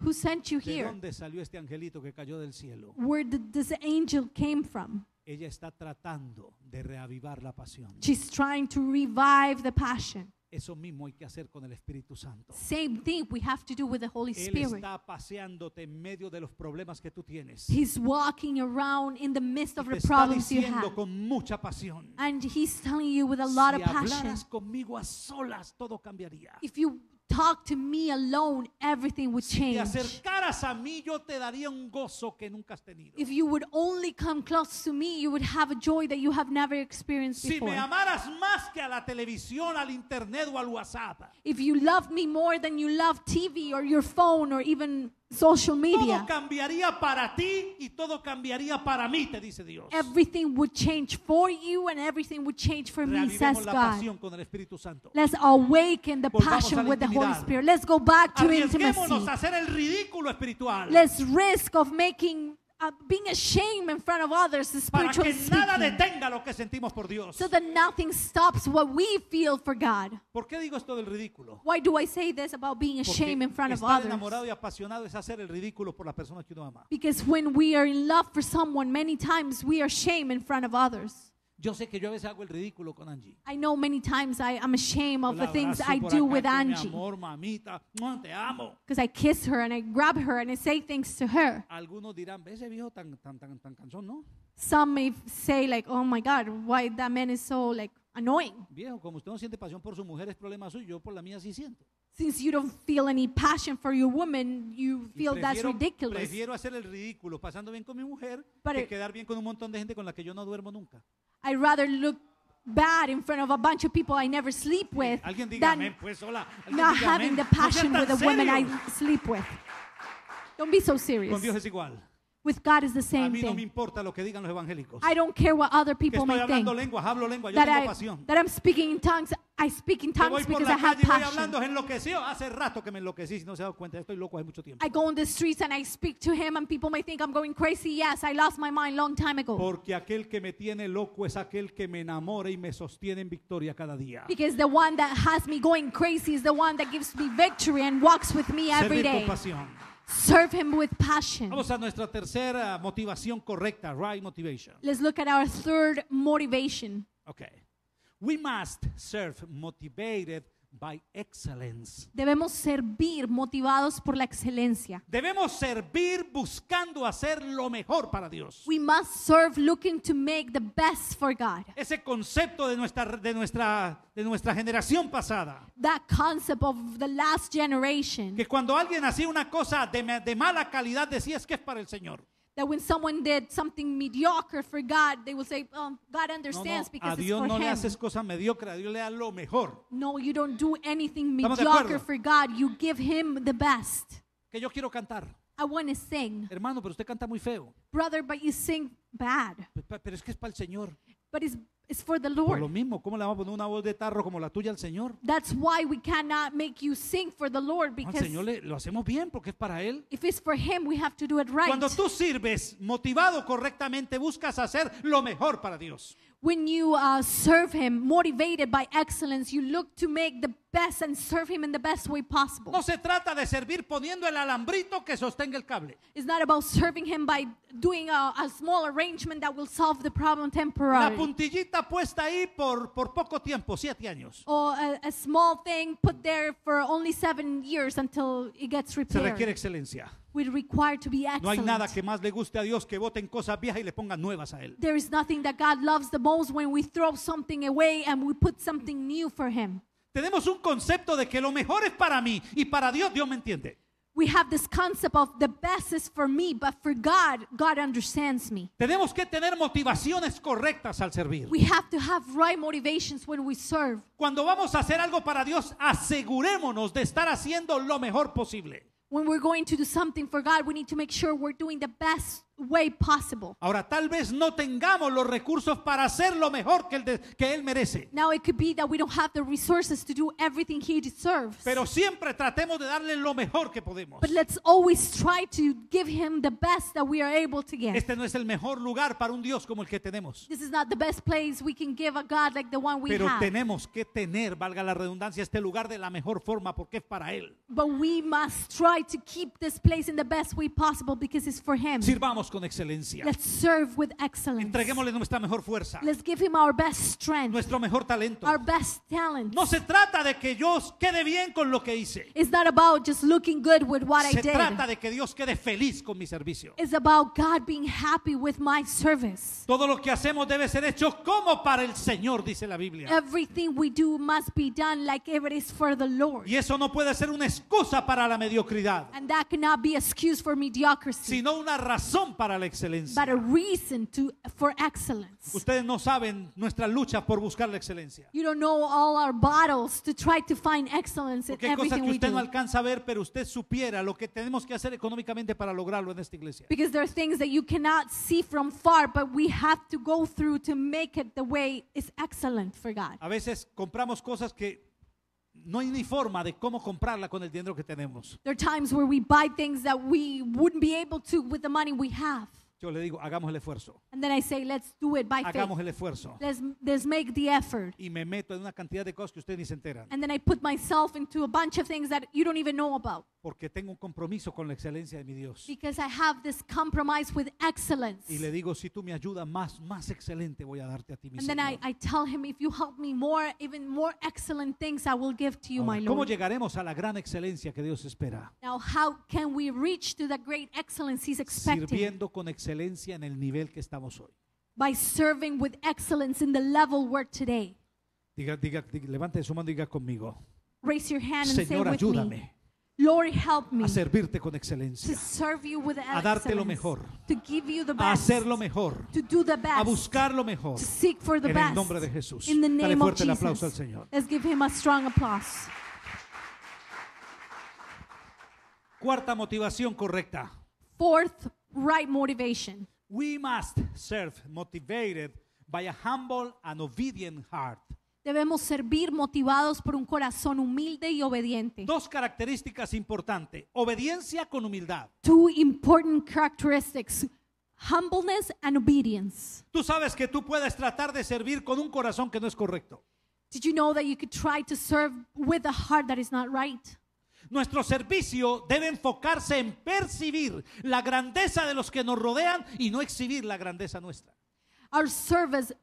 Who sent you ¿De here? dónde salió este angelito que cayó del cielo? Where did this angel came from? Ella está tratando de reavivar la pasión. She's trying to revive the passion. Eso mismo hay que hacer con el Espíritu Santo. Same thing we have to do with the Holy Él Spirit. está paseándote en medio de los problemas que tú tienes. He's walking around in the midst of the problems you diciendo have. con mucha pasión. And he's telling you with a lot of si passion. hablaras conmigo a solas, todo cambiaría. If you talk to me alone, everything would change. Si te a mí, yo te un gozo que nunca has If you would only come close to me, you would have a joy that you have never experienced si before. me más que a la al o al WhatsApp. If you loved me more than you love TV or your phone or even social media. Todo cambiaría para ti y todo cambiaría para mí, te dice Dios. Everything would change for you and everything would change for me, says God. Con el Santo. Let's awaken the Volvamos passion with the Holy Spirit. Let's go back to intimacy. A hacer el ridículo espiritual. Let's risk of making uh, being ashamed in front of others para spiritually que nada speaking. detenga lo que sentimos por Dios. So that nothing stops what we feel for God. ¿Por qué digo esto del ridículo? Why do I say this about being ashamed in front of estar others? enamorado y apasionado es hacer el ridículo por que uno ama. Because when we are in love for someone, many times we are ashamed in front of others. Yo sé que yo a veces hago el ridículo con Angie. I know many times I, am ashamed of the things I do with Angie. Mi amor, mamita, te amo. Because I kiss her and I grab her and I say things to her. Algunos dirán, ve ese viejo tan tan tan tan cansón, ¿no? Some may say like, oh my God, why that man is so like annoying. Viejo, como usted no siente pasión por su mujer es problema suyo, yo por la mía sí siento. since you don't feel any passion for your woman, you feel prefiero, that's ridiculous. Prefiero hacer el ridículo pasando bien con mi mujer But que it, quedar bien con un montón de gente con la que yo no duermo nunca. I'd rather look bad in front of a bunch of people I never sleep with Alguien than pues, hola. Alguien not having the passion no with the women I sleep with. Don't be so serious. Con Dios es igual. With God is the same a mí no me importa lo que digan los evangélicos. I don't care what other people que estoy may hablando think. Lenguas, hablo lengua, yo that, tengo I, pasión. that I'm speaking in tongues, I speak in tongues because I have passion. I go on the streets and I speak to him, and people may think I'm going crazy. Yes, I lost my mind long time ago. Porque aquel que me tiene loco es aquel que me enamora y me sostiene en victoria cada día. Because the one that has me going crazy is the one that gives me victory and walks with me every day. Serve him with passion. Vamos a nuestra tercera motivación correcta, right motivation. Let's look at our third motivation. Okay. We must serve motivated by excellence. Debemos servir motivados por la excelencia. Debemos servir buscando hacer lo mejor para Dios. We must serve looking to make the best for God. Ese concepto de nuestra de nuestra de nuestra generación pasada. That concept of the last generation. Que cuando alguien hacía una cosa de, de mala calidad decía es que es para el Señor. that when someone did something mediocre for God, they will say, oh, God understands no, no, because it's for no him. No, you don't do anything mediocre for God. You give him the best. Que yo quiero cantar. I want to sing. Hermano, pero usted canta muy feo. Brother, but you sing bad. Pero es que es para el Señor. But it's it's for the Por lo Lord. mismo, ¿cómo le vamos a poner una voz de tarro como la tuya al Señor? That's why we cannot make you sing for the Lord because Señor lo hacemos bien porque es para Él. if it's for Him, we have to do it right. Cuando tú sirves motivado correctamente, buscas hacer lo mejor para Dios. When you uh, serve Him, motivated by excellence, you look to make the best and serve Him in the best way possible. No se trata de servir poniendo el alambrito que sostenga el cable. It's not about serving Him by doing a, a small arrangement that will solve the problem La temporarily. puntillita puesta ahí por, por poco tiempo, siete años. Oh, a, small thing put there for only seven years until it gets Se requiere excelencia. We require to be excellent. No hay nada que más le guste a Dios que voten cosas viejas y le pongan nuevas a Él. There is nothing that God loves the most when we throw something away and we put something new for Him. Tenemos un concepto de que lo mejor es para mí y para Dios, Dios me entiende. we have this concept of the best is for me, but for God, God understands me. Tenemos que tener motivaciones correctas al servir. We have to have right motivations when we serve. Cuando vamos a hacer algo para Dios, asegurémonos de estar haciendo lo mejor posible. When we're going to do something for God, we need to make sure we're doing the best way possible. Ahora tal vez no tengamos los recursos para hacer lo mejor que él, que él merece. Now it could be that we don't have the resources to do everything he deserves. Pero siempre tratemos de darle lo mejor que podemos. But let's always try to give him the best that we are able to give. Este no es el mejor lugar para un Dios como el que tenemos. This is not the best place we can give a God like the one we Pero have. Pero tenemos que tener, valga la redundancia, este lugar de la mejor forma porque es para él. But we must try to keep this place in the best way possible because it's for him. Sirvamos con excelencia. Let's Entreguémosle nuestra mejor fuerza. Nuestro mejor talento. No se trata de que yo quede bien con lo que hice. se trata de que Dios quede feliz con mi servicio. Todo lo que hacemos debe ser hecho como para el Señor, dice la Biblia. Y eso no puede ser una excusa para la mediocridad. Sino una razón para la excelencia. but a reason to for excellence. Ustedes no saben nuestra lucha por buscar la excelencia. You don't know all our battles to try to find excellence in Porque cosas everything que we usted no do. alcanza a ver, pero usted supiera lo que tenemos que hacer económicamente para lograrlo en esta iglesia. Because there are things that you cannot see from far, but we have to go through to make it the way is excellent for God. A veces compramos cosas que no hay ni forma de cómo comprarla con el dinero que tenemos. There are times where we buy things that we wouldn't be able to with the money we have. Yo le digo, hagamos el esfuerzo. And then I say, let's do it by faith. Hagamos el esfuerzo. Let's, let's make the effort. Y me meto en una cantidad de cosas que ustedes ni se enteran. And then I put myself into a bunch of things that you don't even know about. Porque tengo un compromiso con la excelencia de mi Dios. Because I have this compromise with excellence. Y le digo, si tú me ayudas más, más excelente voy a darte a ti, mi And then I, I tell him, if you help me more, even more excellent things I will give to you, my Lord. ¿Cómo llegaremos a la gran excelencia que Dios espera? Now, how can we reach to the great excellence he's expecting? Sirviendo con excelencia excelencia en el nivel que estamos hoy. By serving with excellence in the level we're today. Diga, diga, diga levante su mano y diga conmigo. Raise your hand and Señor, say with ayúdame. Me. Lord, help me a servirte con excelencia, to serve you with a darte lo mejor, to give you the best, a hacer lo mejor, to do the best, a buscar lo mejor, to seek for the en best, el nombre de Jesús. In the name Dale fuerte of fuerte el aplauso al Señor. Let's give him a strong applause. Cuarta motivación correcta. Fourth right motivation. We must serve motivated by a humble and obedient heart. Debemos servir motivados por un corazón humilde y obediente. Dos características importantes, obediencia con humildad. Two important characteristics, humbleness and obedience. Tú sabes que tú puedes tratar de servir con un corazón que no es correcto. Did you know that you could try to serve with a heart that is not right? Nuestro servicio debe enfocarse en percibir la grandeza de los que nos rodean y no exhibir la grandeza nuestra. Our service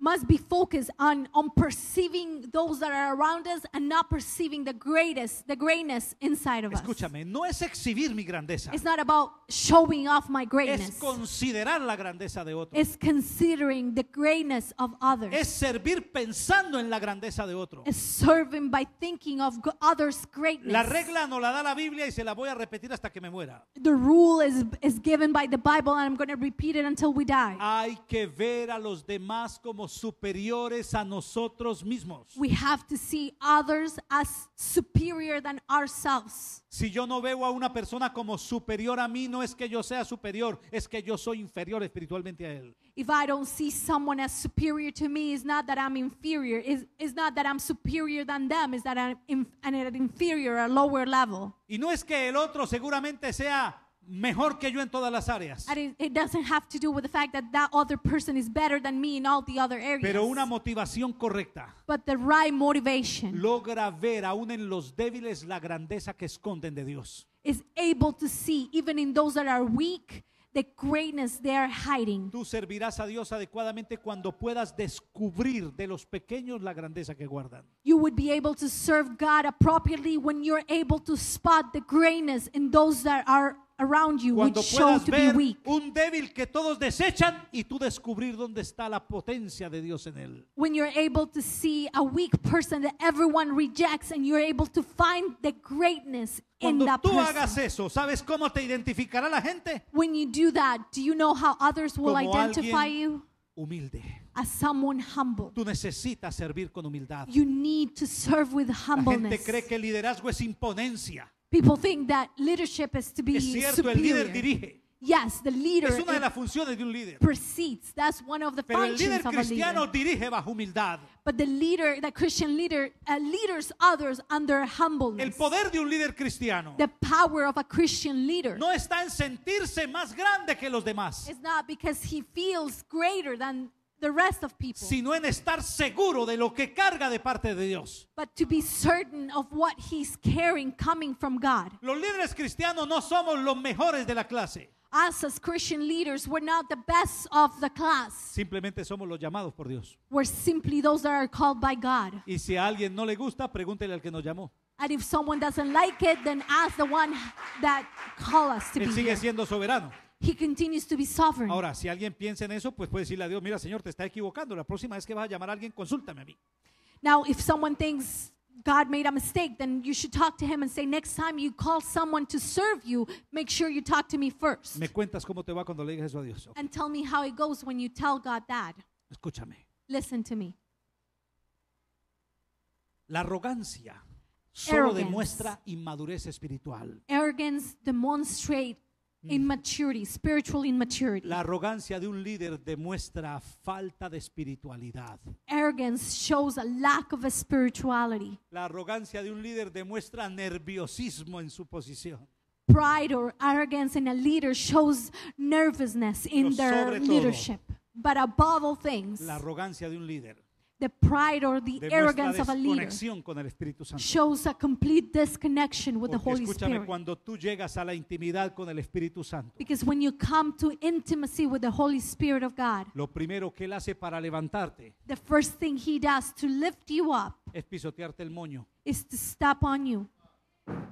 must be focused on, on perceiving those that are around us and not perceiving the greatest, the greatness inside of Escúchame, us. no es exhibir mi grandeza. It's not about showing off my greatness. Es considerar la grandeza de otro. It's considering the greatness of others. Es servir pensando en la grandeza de otro. It's serving by thinking of others' greatness. La regla no la da la Biblia y se la voy a repetir hasta que me muera. The rule is, is given by the Bible and I'm going to repeat it until we die. Hay que ver a los demás como superiores a nosotros mismos. We have to see others as superior than ourselves. Si yo no veo a una persona como superior a mí, no es que yo sea superior, es que yo soy inferior espiritualmente a él. If I don't see someone as superior to me, it's not that I'm inferior. It's, it's not that I'm superior than them. It's that I'm in, an inferior, a lower level. Y no es que el otro seguramente sea mejor que yo en todas las áreas. it, doesn't have to do with the fact that that other person is better than me in all the other areas. Pero una motivación correcta But the right motivation logra ver aún en los débiles la grandeza que esconden de Dios. is able to see, even in those that are weak, the greatness they are hiding. Tú servirás a Dios adecuadamente cuando puedas descubrir de los pequeños la grandeza que guardan. You would be able to serve God appropriately when you're able to spot the greatness in those that are around you Cuando show to be weak. un débil que todos desechan y tú descubrir dónde está la potencia de Dios en él. When you're able to see a weak person that everyone rejects and you're able to find the greatness in that tú hagas person. eso, ¿sabes cómo te identificará la gente? When you do that, do you know how others will Como identify you? Humilde. As someone humble. Tú necesitas servir con humildad. You need to serve with La gente humbleness. cree que el liderazgo es imponencia. People think that leadership is to be Es cierto, el superior. líder dirige. Yes, the leader Es una de las funciones de un líder. precedes. That's one of the Pero el líder functions of a leader. dirige bajo humildad. But the leader, the Christian leader, uh, leaders others under El humbleness. poder de un líder cristiano The power of a Christian leader no está en sentirse más grande que los demás. It's not because he feels greater than the rest of people, sino en estar seguro de lo que carga de parte de Dios. but to be certain of what he's carrying coming from God. Los líderes cristianos no somos los mejores de la clase, Us as Christian leaders, we're not the best of the class. simplemente somos los llamados por Dios. We're simply those that are called by God. Y si a alguien no le gusta, pregúntele al que nos llamó. And if someone doesn't like it, then ask the one that called us to be sigue here. siendo soberano. He continues to be sovereign. Ahora, si alguien piensa en eso, pues puede decirle a Dios, mira, Señor, te está equivocando. La próxima vez que vas a llamar a alguien, consúltame a mí. Now, if someone thinks God made a mistake, then you should talk to him and say, next time you call someone to serve you, make sure you talk to me first. Me cuentas cómo te va cuando le digas eso a Dios. Okay. And tell me how it goes when you tell God that. Escúchame. Listen to me. La arrogancia solo Arrogance. demuestra inmadurez espiritual. Arrogance demonstrate Mm. Inmaturity, spiritual immaturity. La arrogancia de un líder demuestra falta de espiritualidad. Arrogance shows a lack of a spirituality. La arrogancia de un líder demuestra nerviosismo en su posición. Pride or arrogance in a leader shows nervousness in Pero their sobre todo, leadership. But above all things, la arrogancia de un líder the pride or the arrogance of a leader con el Santo. shows a complete disconnection with Porque the Holy Spirit. tú a la intimidad con el Santo, Because when you come to intimacy with the Holy Spirit of God, lo primero que él hace para levantarte the first thing He does to lift you up es pisotearte el moño. is to step on you.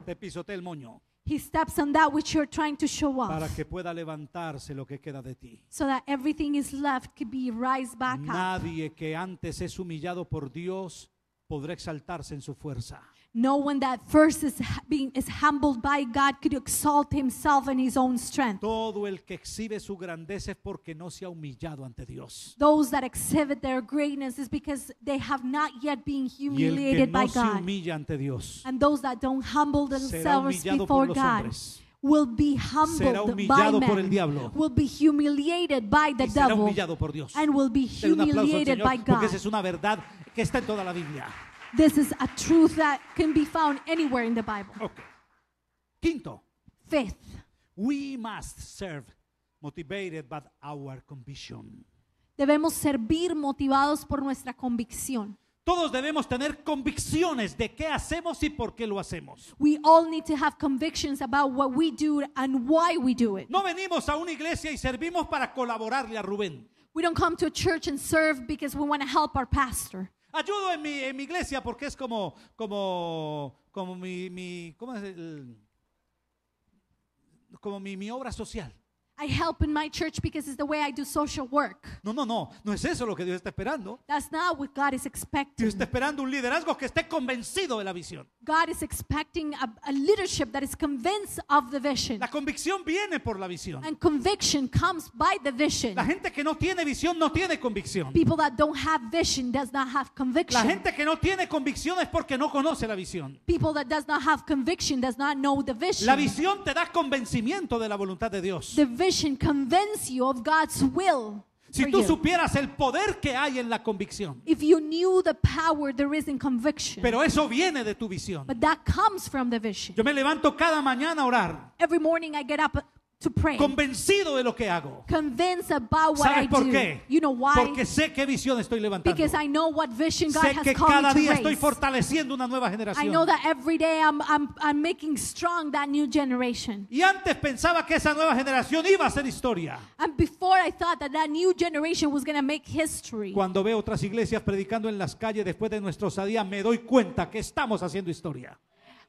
Te pisotea el moño. He steps on that which you're trying to show off. Para que pueda levantarse lo que queda de ti. So that everything is left could be raised back up. Nadie que antes es humillado por Dios podrá exaltarse en su fuerza. No one that first is, being, is humbled by God could exalt himself in his own strength. Todo el que exhibe su grandeza es porque no se ha humillado ante Dios. Those that exhibit their greatness is because they have not yet been humiliated no by God. Dios, and those that don't humble themselves before God. Hombres will be humbled by men, will be humiliated by the devil, and will be humiliated in Señor, by God. This is a truth that can be found anywhere in the Bible. Okay. Quinto. Fifth. We must serve motivated by our conviction. Debemos servir motivados por nuestra convicción. Todos debemos tener convicciones de qué hacemos y por qué lo hacemos. We all need to have convictions about what we do and why we do it. No venimos a una iglesia y servimos para colaborarle a Rubén. We don't come to a church and serve because we want to help our pastor. Ayudo en mi, en mi iglesia porque es como, como, como mi, como mi obra social. I help in my church because it's the way I do social work. No, no, no, no es eso lo que Dios está esperando. That's not what God is expecting. Dios está esperando un liderazgo que esté convencido de la visión. God is expecting a, a leadership that is convinced of the vision. La convicción viene por la visión. And conviction comes by the vision. La gente que no tiene visión no tiene convicción. People that don't have vision does not have conviction. La gente que no tiene convicción es porque no conoce la visión. People that does not have conviction does not know the vision. La visión te da convencimiento de la voluntad de Dios. The conviction convince you of God's will. Si tú supieras el poder que hay en la convicción. If you knew the power there is in conviction. Pero eso viene de tu visión. But that comes from the vision. Yo me levanto cada mañana a orar. Every morning I get up Convencido de lo que hago. ¿Sabes por qué? Porque sé qué visión estoy levantando. sé que cada día estoy fortaleciendo una nueva generación. Y antes pensaba que esa nueva generación iba a ser historia. Cuando veo otras iglesias predicando en las calles después de nuestro sadía, me doy cuenta que estamos haciendo historia.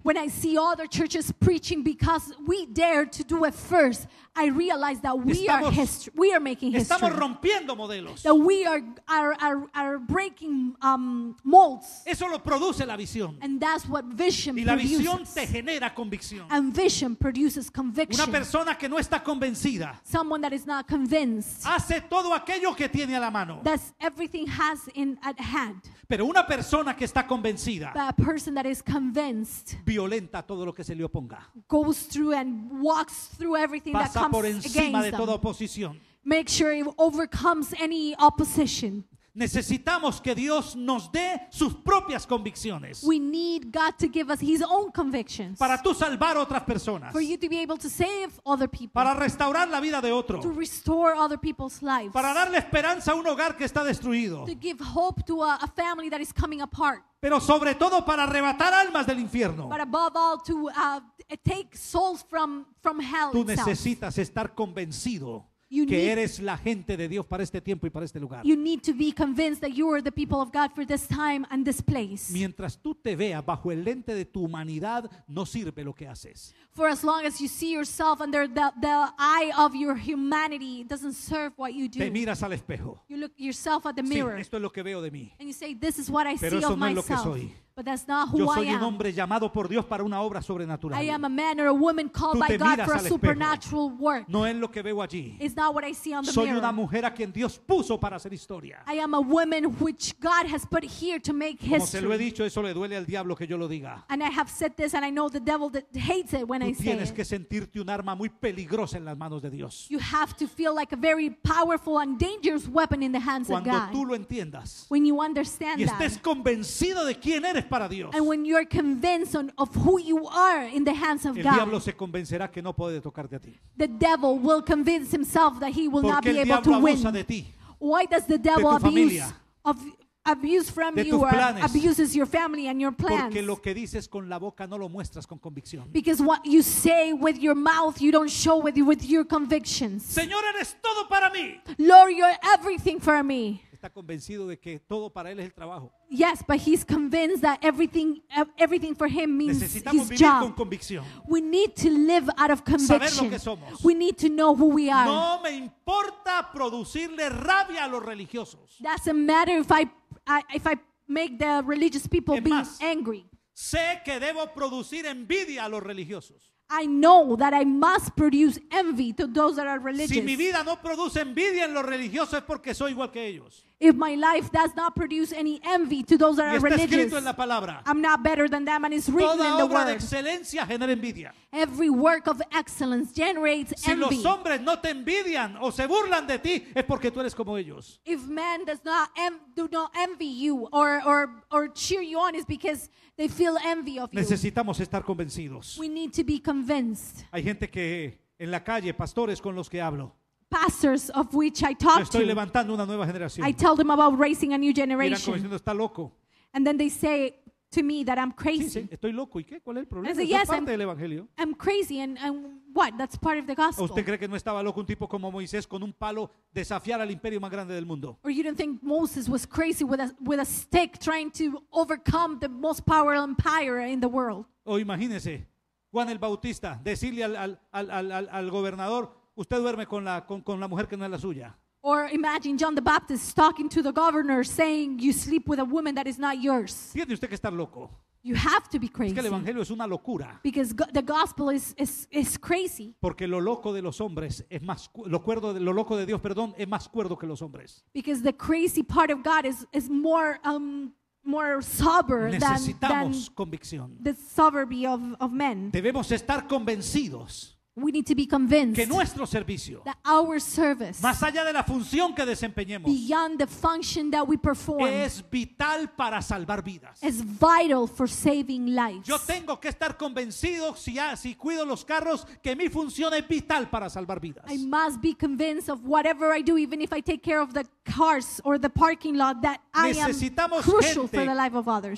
when I see other churches preaching because we dare to do it first, I realize that we estamos, are history. We are making history. Estamos rompiendo modelos. That we are are are, are breaking um, molds. Eso lo produce la visión. And that's what vision y la produces. visión te genera convicción. And vision produces conviction. Una persona que no está convencida. Someone that is not convinced. Hace todo aquello que tiene a la mano. That's everything has in at hand. Pero una persona que está convencida. But a person that is convinced violenta todo lo que se le oponga. Goes through and walks through everything Pasa that comes por encima against de toda oposición. Make sure he overcomes any opposition. Necesitamos que Dios nos dé sus propias convicciones We need God to give us His own convictions para tú salvar a otras personas, for you to be able to save other people, para restaurar la vida de otro, to restore other people's lives, para darle esperanza a un hogar que está destruido, to give hope to a, family that is coming apart, pero sobre todo para arrebatar almas del infierno. to uh, take souls from, from hell Tú necesitas estar convencido You que need, eres la gente de Dios para este tiempo y para este lugar. You need to be convinced that you are the people of God for this time and this place. Mientras tú te veas bajo el lente de tu humanidad, no sirve lo que haces. For as long as you see yourself under the, the eye of your humanity, it doesn't serve what you do. Te miras al espejo. You look yourself at the mirror. Sí, esto es lo que veo de mí. And you say, this is what I Pero see eso of no myself. Es lo que soy. But that's not who Yo soy I un am. hombre llamado por Dios para una obra sobrenatural. I am a man or a woman called by God for a supernatural work. No es lo que veo allí. It's not what I see on the Soy mirror. una mujer a quien Dios puso para hacer historia. I am a woman which God has put here to make Como se lo he history. dicho, eso le duele al diablo que yo lo diga. And I have said this, and I know the devil that hates it when Tú I say tienes it. que sentirte un arma muy peligrosa en las manos de Dios. You have to feel like a very powerful and dangerous weapon in the hands of Cuando God. tú lo entiendas When you understand y that convinced convencido de quién eres eres para Dios, And when you're convinced on, of who you are in the hands of el diablo God, se convencerá que no puede tocarte a ti. the devil will convince himself that he will not Porque be el able diablo to abusa win. de ti, Why does the devil abuse familia, of abuse from you or abuses your family and your plans? Because what you say with your mouth, you don't show with with your convictions. Señor, eres todo para mí. Lord, you're everything for me. está convencido de que todo para él es el trabajo. Yes, but he's convinced that everything everything for him means Necesitamos his vivir job. con convicción. We need to live out of Saber lo conviction. que somos. We need to know who we are. No me importa producirle rabia a los religiosos. Doesn't matter if I, I if I make the religious people be más, angry. Sé que debo producir envidia a los religiosos. I know that I must produce envy to those that are religious. Si mi vida no produce envidia en los religiosos es porque soy igual que ellos. If my life does not produce any envy to those that y are religious, en la palabra. I'm not better than them, and it's written Toda in the obra word. de excelencia genera envidia. Every work of excellence generates si envy. los hombres no te envidian o se burlan de ti es porque tú eres como ellos. If men does not do not envy you or, or, or cheer you on is because they feel envy of you. Necesitamos estar convencidos. We need to be convinced convinced. Hay gente que en la calle, pastores con los que hablo. Pastors of which I talk Yo estoy levantando una nueva generación. I tell them about raising a new generation. diciendo, está loco. And then they say to me that I'm Sí, sí, crazy. estoy loco. ¿Y qué? ¿Cuál es el problema? Es parte I'm- del evangelio. I'm crazy and, and what? That's part of the gospel. usted cree que no estaba loco un tipo como Moisés con un palo desafiar al imperio más grande del mundo? Or you don't think Moses was crazy with a, with a stick trying to overcome the most powerful empire in the world? O imagínese Juan el Bautista, decirle al, al, al, al gobernador, usted duerme con la, con, con la mujer que no es la suya. Or imagine John the Baptist talking to the governor saying, You sleep with a woman that is not yours. Tiene usted que estar loco. You have to be Es crazy. que el evangelio es una locura. Because the gospel is, is, is crazy. Porque lo loco de los hombres es más, lo, cuerdo de- lo loco de Dios, perdón, es más cuerdo que los hombres. Because the crazy part of God is, is more um, more sober than, than the soberby of, of men. Debemos estar convencidos que nuestro servicio, más allá de la función que desempeñemos, es vital para salvar vidas. Yo tengo que estar convencido ah, si, cuido los carros que mi función es vital para salvar vidas. Necesitamos gente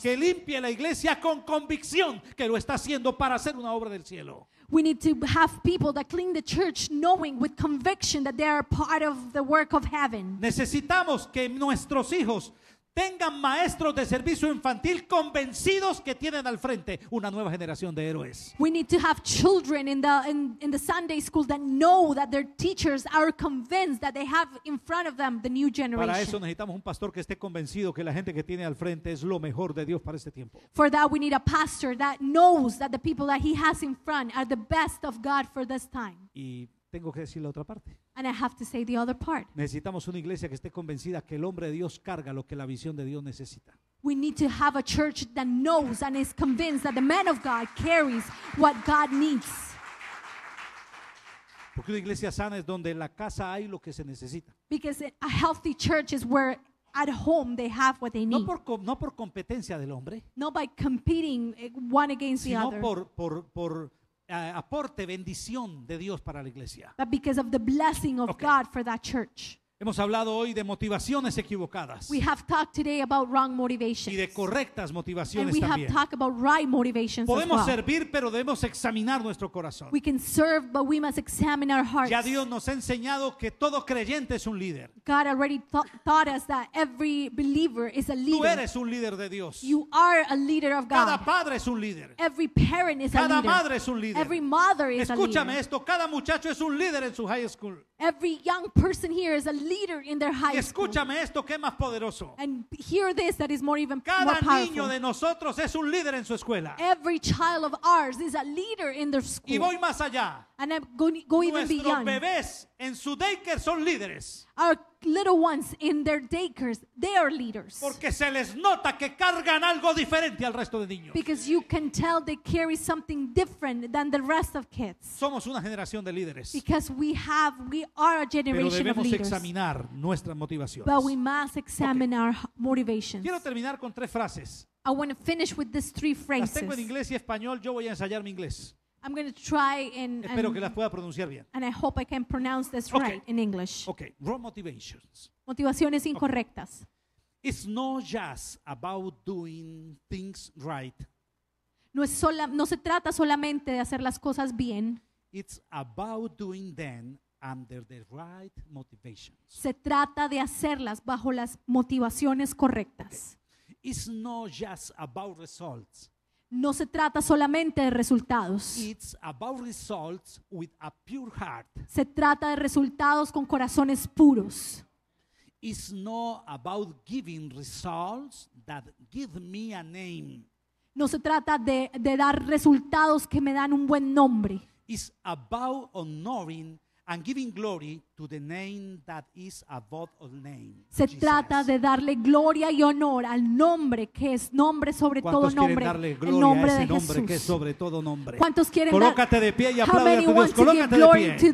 Que limpie la iglesia con convicción que lo está haciendo para hacer una obra del cielo. We need to have people that clean the church knowing with conviction that they are part of the work of heaven. Necesitamos que nuestros hijos tengan maestros de servicio infantil convencidos que tienen al frente una nueva generación de héroes. We need to have children in the in, in the Sunday school that know that their teachers are convinced that they have in front of them the new generation. Para eso necesitamos un pastor que esté convencido que la gente que tiene al frente es lo mejor de Dios para este tiempo. For that we need a pastor that knows that the people that he has in front are the best of God for this time. Y tengo que decir la otra parte. And I have to say the other part. Necesitamos una iglesia que esté convencida que el hombre de Dios carga lo que la visión de Dios necesita. We need to have a church that knows and is convinced that the man of God carries what God needs. Porque una iglesia sana es donde en la casa hay lo que se necesita. Because a healthy church is where at home they have what they need. No por, no por competencia del hombre. Not by competing eh, one against the sino other. Por, por, por Eh, aporte, bendición de Dios para la iglesia. But because of the blessing of Okay. God for that church. Hemos hablado hoy de motivaciones equivocadas. Y de correctas motivaciones también. Podemos servir, pero debemos examinar nuestro corazón. Ya Dios nos ha enseñado que todo creyente es un líder. Tú eres un líder de Dios. Cada padre es un líder. cada madre es un líder. Escúchame esto, cada muchacho es un líder en su high school. Every young person here is a leader in their high escúchame school. esto que es más poderoso. And hear this that is more even Cada more niño de nosotros es un líder en su escuela. Every child of ours is a leader in their school. Y voy más allá. And I'm going go Nuestros even beyond. bebés en su daycare son líderes. Our little ones in their daycares, they are leaders. Porque se les nota que cargan algo diferente al resto de niños. Because you can tell they carry something different than the rest of kids. Somos una generación de líderes. Because we have, we are a generation Pero debemos of leaders. examinar nuestras motivaciones. But we must examine okay. our motivations. Quiero terminar con tres frases. I want to finish with these three phrases. Las tengo en inglés y español. Yo voy a ensayar mi inglés. I'm going to try and, Espero que and, las pueda pronunciar bien. and I hope I can pronounce this Okay. right in English. Okay. wrong motivations. Motivaciones incorrectas. It's not just about doing things right. No, es sola, no se trata solamente de hacer las cosas bien, It's about doing them under the right motivations. se trata de hacerlas bajo las motivaciones correctas. It's not just about results. No se trata solamente de resultados. Se trata de resultados con corazones puros. No se trata de, dar resultados que me dan un buen nombre. about honoring And giving glory to the name that is above all name, Se Jesus. trata de darle gloria y honor al nombre que es nombre sobre todo nombre, darle el nombre a ese de nombre Jesús. que es sobre todo nombre. ¿Cuántos quieren Colócate de pie y aplaude a tu Dios. Colócate de pie.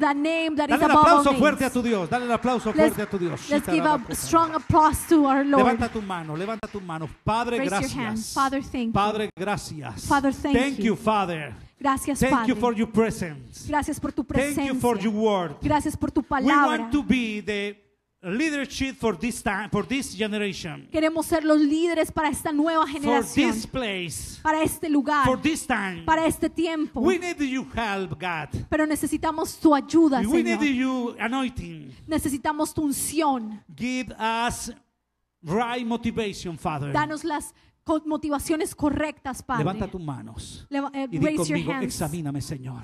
Dale un aplauso fuerte a tu Dios. Dale un aplauso fuerte a tu Dios. Let's give a strong applause to our Lord. Levanta tu mano, levanta tu mano. Padre, Raise gracias. Your hand. Father, thank Padre, gracias. Father, thank, thank you, you Father. Gracias, Thank Padre. You for your presence. Gracias por tu presencia. Thank you for your word. Gracias por tu palabra. We want to be the leadership for this time, for this generation. Queremos ser los líderes para esta nueva generación. For this place. Para este lugar. For this time. Para este tiempo. We need your help, God. Pero necesitamos tu ayuda, We Señor. Need your anointing. Necesitamos tu unción. Give us right motivation, Father. Danos las con motivaciones correctas, Padre. Levanta tus manos. Eh, y di conmigo, examíname, Señor.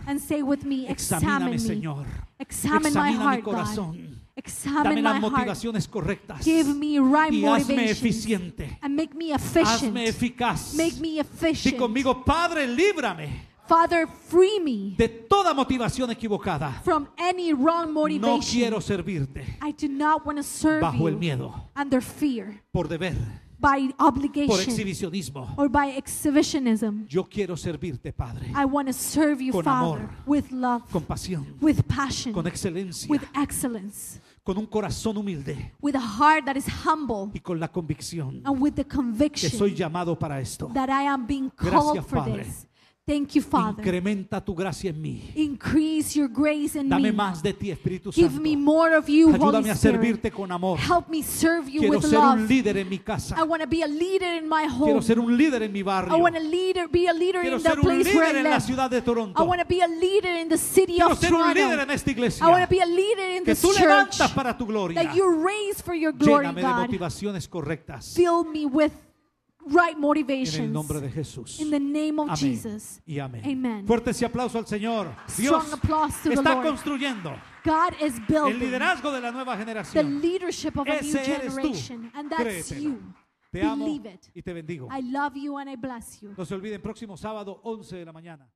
examíname, Señor. Examine examina mi corazón. God. Examine Dame las motivaciones correctas. y hazme eficiente. hazme eficaz. Make me Di conmigo, Padre, líbrame. Father, free me de toda motivación equivocada. From any wrong motivation. No quiero servirte bajo el miedo, por deber by obligation por exhibicionismo. Or by exhibitionism. Yo quiero servirte, Padre. I want to serve you, con Father, amor, with love, con pasión, with passion, con excelencia, with excellence. con un corazón humilde with a heart that is humble, y con la convicción and with the conviction que soy llamado para esto. That I am being called Gracias, for This. Thank you, Father. Incrementa tu gracia en mí. Increase your grace in Dame me. más de ti, Espíritu Santo. Give me more of you, Ayúdame Holy a servirte Spirit. con amor. Help me serve you Quiero with ser love. un líder en mi casa. I want to be a leader in my home. Quiero ser un líder en mi barrio. I want to leader, be a leader Quiero in the place where I live. en la ciudad de Toronto. I want to be a leader in the city Quiero of ser Toronto. un líder en esta iglesia. I want to be a leader in que tú church. levantas para tu gloria. That you raise for your glory, Lléname God. de motivaciones correctas. Fill me with right motivations. En el nombre de Jesús. In the name of amén. Jesus. Y amén. Amen. Fuerte ese aplauso al Señor. Dios Strong applause to está the construyendo. God is building el liderazgo de la nueva generación. The leadership of a new generation. tú. And that's Créetelo. you. Te amo Believe it. y te bendigo. I love you and I bless you. No se olviden, próximo sábado, 11 de la mañana.